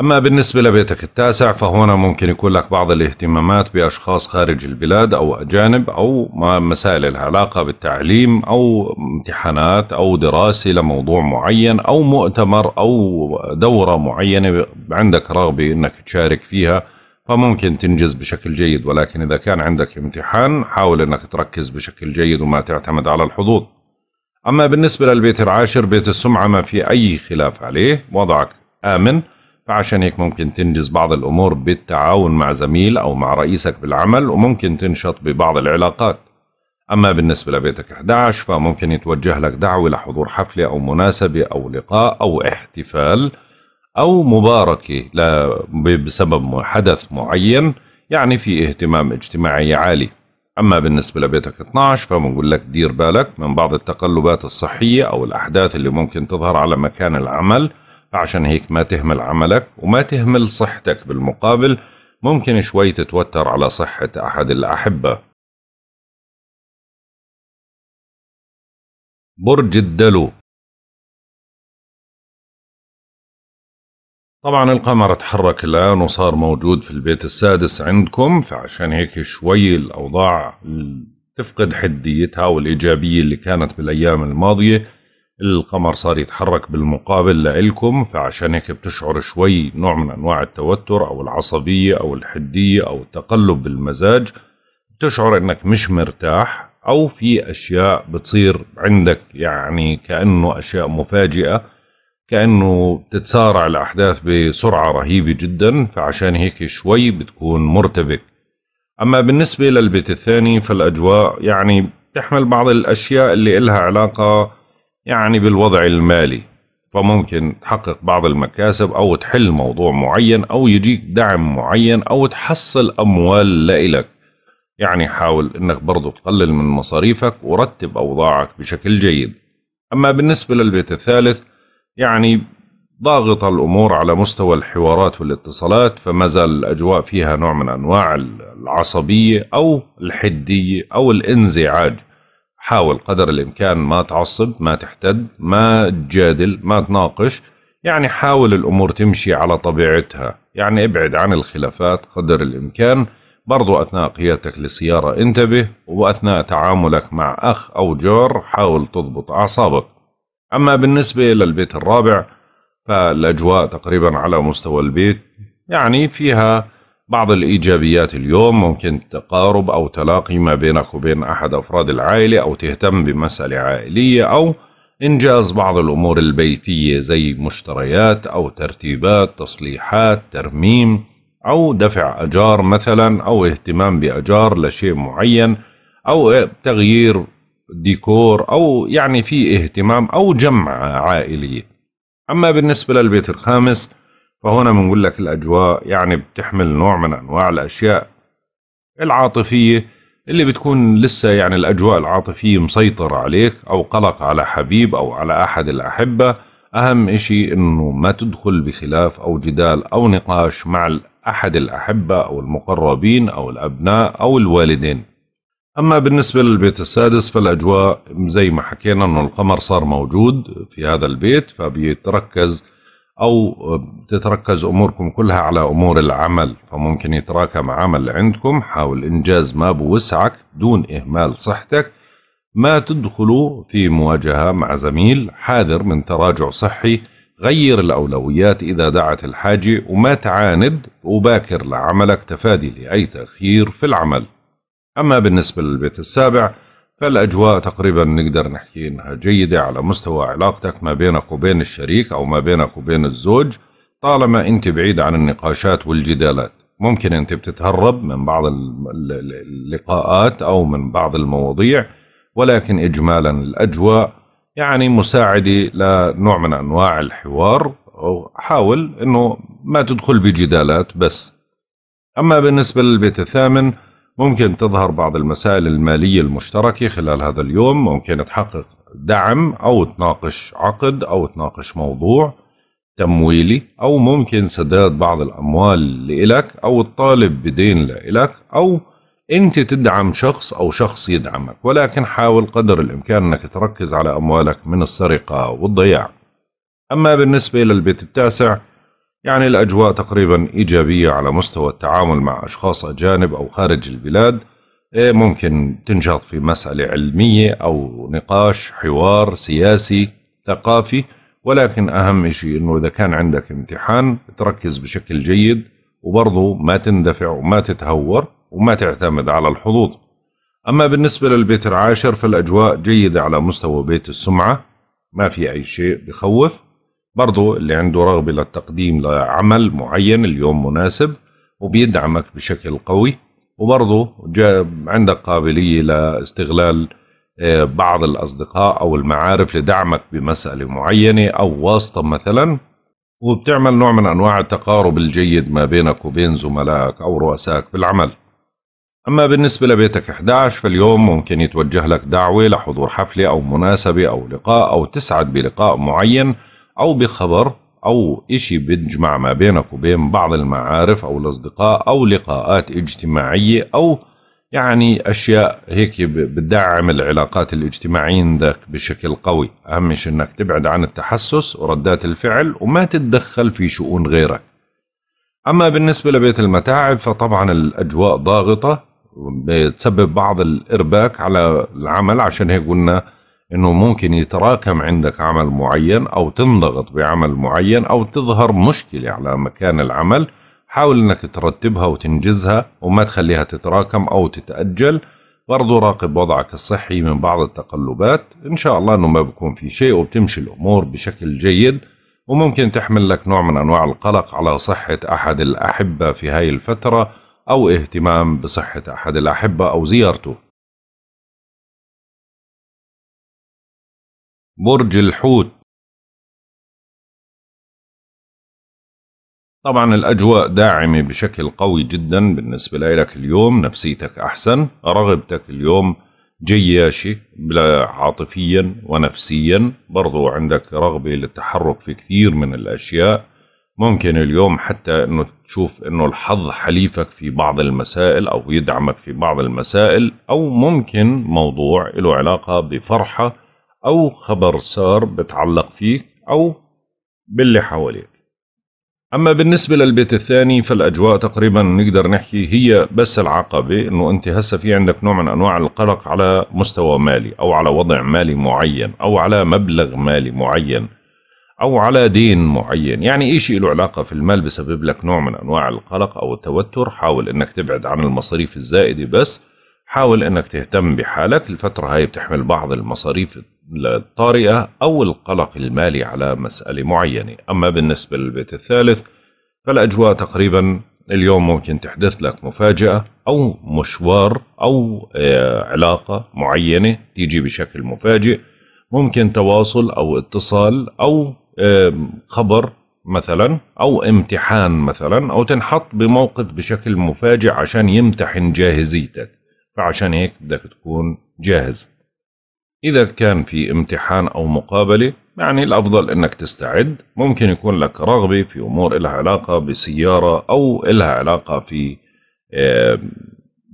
أما بالنسبة لبيتك التاسع فهنا ممكن يكون لك بعض الاهتمامات بأشخاص خارج البلاد أو أجانب أو مسائل العلاقة بالتعليم أو امتحانات أو دراسة لموضوع معين أو مؤتمر أو دورة معينة عندك رغبة أنك تشارك فيها فممكن تنجز بشكل جيد ولكن إذا كان عندك امتحان حاول أنك تركز بشكل جيد وما تعتمد على الحظوظ أما بالنسبة للبيت العاشر بيت السمعة ما في أي خلاف عليه وضعك آمن فعشان هيك ممكن تنجز بعض الأمور بالتعاون مع زميل أو مع رئيسك بالعمل وممكن تنشط ببعض العلاقات أما بالنسبة لبيتك 11 فممكن يتوجه لك دعوة لحضور حفلة أو مناسبة أو لقاء أو احتفال أو مباركة بسبب حدث معين يعني في اهتمام اجتماعي عالي أما بالنسبة لبيتك 12 فبنقول لك دير بالك من بعض التقلبات الصحية أو الأحداث اللي ممكن تظهر على مكان العمل عشان هيك ما تهمل عملك وما تهمل صحتك بالمقابل ممكن شوي تتوتر على صحة أحد الأحبة برج الدلو طبعا القمر اتحرك الآن وصار موجود في البيت السادس عندكم فعشان هيك شوي الأوضاع تفقد حديتها والإيجابية اللي كانت بالأيام الماضية القمر صار يتحرك بالمقابل لإلكم فعشان هيك بتشعر شوي نوع من أنواع التوتر أو العصبية أو الحدية أو التقلب بالمزاج بتشعر أنك مش مرتاح أو في أشياء بتصير عندك يعني كأنه أشياء مفاجئة كانه بتتسارع الاحداث بسرعه رهيبه جدا فعشان هيك شوي بتكون مرتبك اما بالنسبه للبيت الثاني فالاجواء يعني بتحمل بعض الاشياء اللي إلها علاقه يعني بالوضع المالي فممكن تحقق بعض المكاسب او تحل موضوع معين او يجيك دعم معين او تحصل اموال لإلك يعني حاول انك برضو تقلل من مصاريفك ورتب اوضاعك بشكل جيد اما بالنسبه للبيت الثالث يعني ضاغطة الأمور على مستوى الحوارات والاتصالات فما زال الأجواء فيها نوع من أنواع العصبية أو الحدية أو الانزعاج حاول قدر الإمكان ما تعصب ما تحتد ما تجادل ما تناقش يعني حاول الأمور تمشي على طبيعتها يعني ابعد عن الخلافات قدر الإمكان برضو أثناء قيادتك للسيارة انتبه وأثناء تعاملك مع أخ أو جار حاول تضبط أعصابك أما بالنسبة للبيت الرابع فالأجواء تقريبا على مستوى البيت يعني فيها بعض الإيجابيات اليوم ممكن تقارب أو تلاقي ما بينك وبين أحد أفراد العائلة أو تهتم بمسألة عائلية أو إنجاز بعض الأمور البيتية زي مشتريات أو ترتيبات تصليحات ترميم أو دفع أجار مثلا أو اهتمام بأجار لشيء معين أو تغيير ديكور او يعني في اهتمام او جمعه عائليه اما بالنسبه للبيت الخامس فهنا بنقول لك الاجواء يعني بتحمل نوع من انواع الاشياء العاطفيه اللي بتكون لسه يعني الاجواء العاطفيه مسيطره عليك او قلق على حبيب او على احد الاحبه اهم اشي انه ما تدخل بخلاف او جدال او نقاش مع احد الاحبه او المقربين او الابناء او الوالدين أما بالنسبة للبيت السادس فالأجواء زي ما حكينا أنه القمر صار موجود في هذا البيت فبيتركز أو تتركز أموركم كلها على أمور العمل فممكن يتراكم عمل عندكم حاول إنجاز ما بوسعك دون إهمال صحتك ما تدخلوا في مواجهة مع زميل حاذر من تراجع صحي غير الأولويات إذا دعت الحاجة وما تعاند وباكر لعملك تفادي لأي تأخير في العمل أما بالنسبة للبيت السابع فالأجواء تقريبا نقدر نحكي إنها جيدة على مستوى علاقتك ما بينك وبين الشريك أو ما بينك وبين الزوج طالما أنت بعيد عن النقاشات والجدالات ممكن أنت بتتهرب من بعض اللقاءات أو من بعض المواضيع ولكن إجمالا الأجواء يعني مساعدة لنوع من أنواع الحوار أو حاول أنه ما تدخل بجدالات بس أما بالنسبة للبيت الثامن ممكن تظهر بعض المسائل المالية المشتركة خلال هذا اليوم ممكن تحقق دعم أو تناقش عقد أو تناقش موضوع تمويلي أو ممكن سداد بعض الأموال لإلك أو الطالب بدين لإلك أو أنت تدعم شخص أو شخص يدعمك ولكن حاول قدر الإمكان أنك تركز على أموالك من السرقة والضياع أما بالنسبة للبيت التاسع يعني الأجواء تقريبا إيجابية على مستوى التعامل مع أشخاص أجانب أو خارج البلاد إيه، ممكن تنشط في مسألة علمية أو نقاش حوار سياسي ثقافي ولكن أهم شيء أنه إذا كان عندك امتحان تركز بشكل جيد وبرضه ما تندفع وما تتهور وما تعتمد على الحظوظ أما بالنسبة للبيت العاشر فالأجواء جيدة على مستوى بيت السمعة ما في أي شيء بخوف برضو اللي عنده رغبة للتقديم لعمل معين اليوم مناسب وبيدعمك بشكل قوي وبرضه عندك قابلية لاستغلال آه، بعض الأصدقاء أو المعارف لدعمك بمسألة معينة أو واسطة مثلا وبتعمل نوع من أنواع التقارب الجيد ما بينك وبين زملائك أو رؤسائك بالعمل أما بالنسبة لبيتك 11 فاليوم ممكن يتوجه لك دعوة لحضور حفلة أو مناسبة أو لقاء أو تسعد بلقاء معين أو بخبر أو إشي بيجمع ما بينك وبين بعض المعارف أو الأصدقاء أو لقاءات اجتماعية أو يعني أشياء هيك بتدعم العلاقات الاجتماعية عندك بشكل قوي أهم شيء أنك تبعد عن التحسس وردات الفعل وما تتدخل في شؤون غيرك أما بالنسبة لبيت المتاعب فطبعا الأجواء ضاغطة بتسبب بعض الإرباك على العمل عشان هيك قلنا انه ممكن يتراكم عندك عمل معين او تنضغط بعمل معين او تظهر مشكله على مكان العمل حاول انك ترتبها وتنجزها وما تخليها تتراكم او تتاجل برضو راقب وضعك الصحي من بعض التقلبات ان شاء الله انه ما بكون في شيء وبتمشي الامور بشكل جيد وممكن تحمل لك نوع من انواع القلق على صحه احد الاحبه في هاي الفتره او اهتمام بصحه احد الاحبه او زيارته برج الحوت طبعا الأجواء داعمة بشكل قوي جدا بالنسبة لك اليوم نفسيتك أحسن رغبتك اليوم جياشة عاطفيا ونفسيا برضو عندك رغبة للتحرك في كثير من الأشياء ممكن اليوم حتى أنه تشوف أنه الحظ حليفك في بعض المسائل أو يدعمك في بعض المسائل أو ممكن موضوع له علاقة بفرحة أو خبر سار بتعلق فيك أو باللي حواليك أما بالنسبة للبيت الثاني فالأجواء تقريبا نقدر نحكي هي بس العقبة إنه أنت هسه في عندك نوع من أنواع القلق على مستوى مالي أو على وضع مالي معين أو على مبلغ مالي معين أو على دين معين يعني أي شيء له علاقة في المال بسبب لك نوع من أنواع القلق أو التوتر حاول أنك تبعد عن المصاريف الزائدة بس حاول أنك تهتم بحالك الفترة هاي بتحمل بعض المصاريف الطارئة أو القلق المالي على مسألة معينة أما بالنسبة للبيت الثالث فالأجواء تقريبا اليوم ممكن تحدث لك مفاجأة أو مشوار أو آه، علاقة معينة تيجي بشكل مفاجئ ممكن تواصل أو اتصال أو آه، خبر مثلا أو امتحان مثلا أو تنحط بموقف بشكل مفاجئ عشان يمتحن جاهزيتك فعشان هيك بدك تكون جاهز إذا كان في امتحان أو مقابلة يعني الأفضل أنك تستعد ممكن يكون لك رغبة في أمور إلها علاقة بسيارة أو إلها علاقة في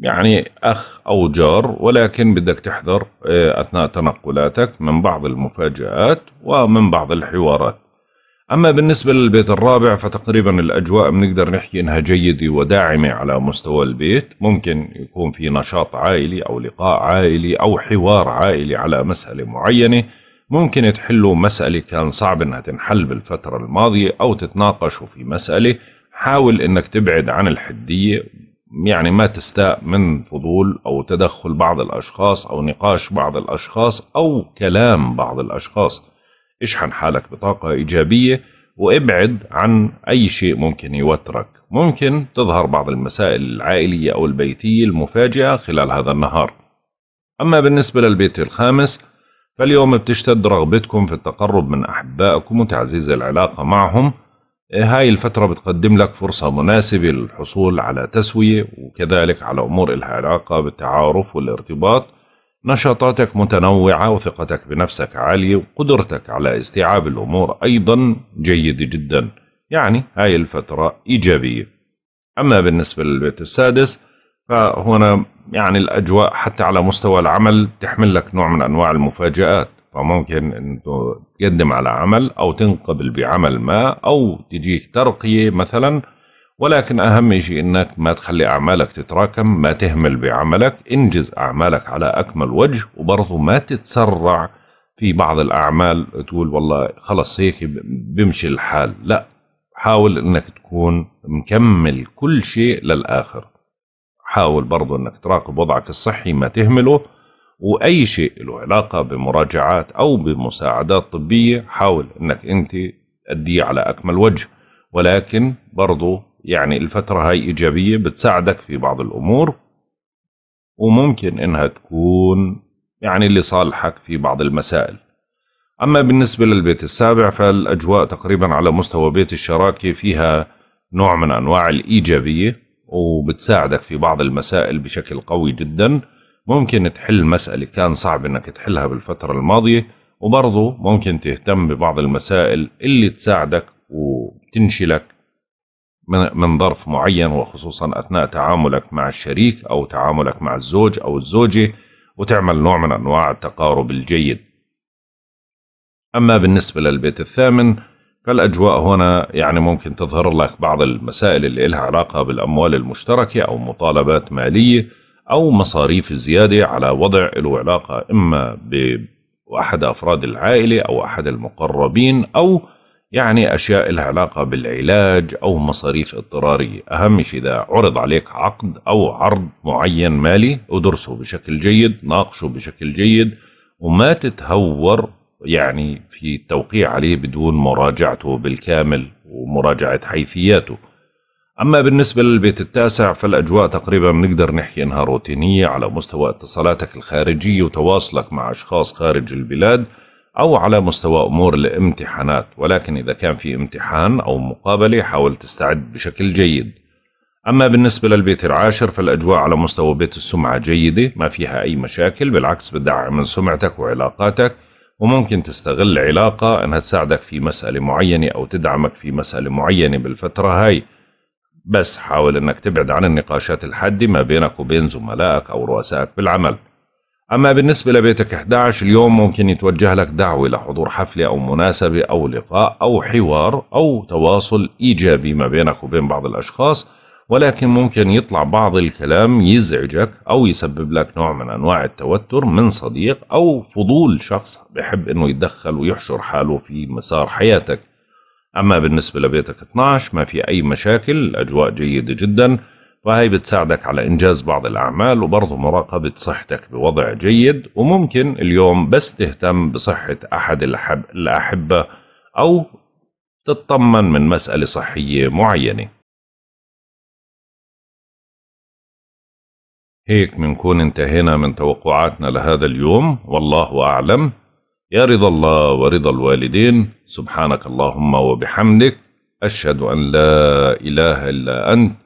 يعني أخ أو جار ولكن بدك تحذر آه، أثناء تنقلاتك من بعض المفاجآت ومن بعض الحوارات أما بالنسبة للبيت الرابع فتقريبا الأجواء بنقدر نحكي إنها جيدة وداعمة على مستوى البيت ممكن يكون في نشاط عائلي أو لقاء عائلي أو حوار عائلي على مسألة معينة ممكن تحلوا مسألة كان صعب إنها تنحل بالفترة الماضية أو تتناقشوا في مسألة حاول إنك تبعد عن الحدية يعني ما تستاء من فضول أو تدخل بعض الأشخاص أو نقاش بعض الأشخاص أو كلام بعض الأشخاص اشحن حالك بطاقة إيجابية وابعد عن أي شيء ممكن يوترك ممكن تظهر بعض المسائل العائلية أو البيتية المفاجئة خلال هذا النهار أما بالنسبة للبيت الخامس فاليوم بتشتد رغبتكم في التقرب من أحبائكم وتعزيز العلاقة معهم هاي الفترة بتقدم لك فرصة مناسبة للحصول على تسوية وكذلك على أمور إلها علاقة بالتعارف والارتباط نشاطاتك متنوعة وثقتك بنفسك عالية وقدرتك على استيعاب الأمور أيضا جيدة جدا يعني هاي الفترة إيجابية أما بالنسبة للبيت السادس فهنا يعني الأجواء حتى على مستوى العمل تحمل لك نوع من أنواع المفاجآت فممكن أنه تقدم على عمل أو تنقبل بعمل ما أو تجيك ترقية مثلا ولكن أهم شيء أنك ما تخلي أعمالك تتراكم ما تهمل بعملك انجز أعمالك على أكمل وجه وبرضه ما تتسرع في بعض الأعمال تقول والله خلص هيك بمشي الحال لا حاول أنك تكون مكمل كل شيء للآخر حاول برضه أنك تراقب وضعك الصحي ما تهمله وأي شيء له علاقة بمراجعات أو بمساعدات طبية حاول أنك أنت تأديه على أكمل وجه ولكن برضو يعني الفترة هاي إيجابية بتساعدك في بعض الأمور وممكن إنها تكون يعني لصالحك في بعض المسائل أما بالنسبة للبيت السابع فالأجواء تقريبا على مستوى بيت الشراكة فيها نوع من أنواع الإيجابية وبتساعدك في بعض المسائل بشكل قوي جدا ممكن تحل مسألة كان صعب إنك تحلها بالفترة الماضية وبرضه ممكن تهتم ببعض المسائل اللي تساعدك وتنشلك من ظرف معين وخصوصا أثناء تعاملك مع الشريك أو تعاملك مع الزوج أو الزوجة وتعمل نوع من أنواع التقارب الجيد أما بالنسبة للبيت الثامن فالأجواء هنا يعني ممكن تظهر لك بعض المسائل اللي لها علاقة بالأموال المشتركة أو مطالبات مالية أو مصاريف زيادة على وضع له علاقة إما بأحد أفراد العائلة أو أحد المقربين أو يعني أشياء لها علاقة بالعلاج أو مصاريف اضطرارية أهم شيء إذا عرض عليك عقد أو عرض معين مالي ادرسه بشكل جيد ناقشه بشكل جيد وما تتهور يعني في التوقيع عليه بدون مراجعته بالكامل ومراجعة حيثياته أما بالنسبة للبيت التاسع فالأجواء تقريبا بنقدر نحكي أنها روتينية على مستوى اتصالاتك الخارجية وتواصلك مع أشخاص خارج البلاد أو على مستوى أمور الامتحانات ولكن إذا كان في امتحان أو مقابلة حاول تستعد بشكل جيد أما بالنسبة للبيت العاشر فالأجواء على مستوى بيت السمعة جيدة ما فيها أي مشاكل بالعكس بتدعم من سمعتك وعلاقاتك وممكن تستغل علاقة أنها تساعدك في مسألة معينة أو تدعمك في مسألة معينة بالفترة هاي بس حاول أنك تبعد عن النقاشات الحادة ما بينك وبين زملائك أو رؤسائك بالعمل أما بالنسبة لبيتك 11 اليوم ممكن يتوجه لك دعوة لحضور حفلة أو مناسبة أو لقاء أو حوار أو تواصل إيجابي ما بينك وبين بعض الأشخاص ولكن ممكن يطلع بعض الكلام يزعجك أو يسبب لك نوع من أنواع التوتر من صديق أو فضول شخص بحب أنه يتدخل ويحشر حاله في مسار حياتك أما بالنسبة لبيتك 12 ما في أي مشاكل الأجواء جيدة جداً وهي بتساعدك على إنجاز بعض الأعمال وبرضه مراقبة صحتك بوضع جيد وممكن اليوم بس تهتم بصحة أحد الأحب الأحبة أو تطمن من مسألة صحية معينة هيك منكون انتهينا من توقعاتنا لهذا اليوم والله أعلم يا رضا الله ورضا الوالدين سبحانك اللهم وبحمدك أشهد أن لا إله إلا أنت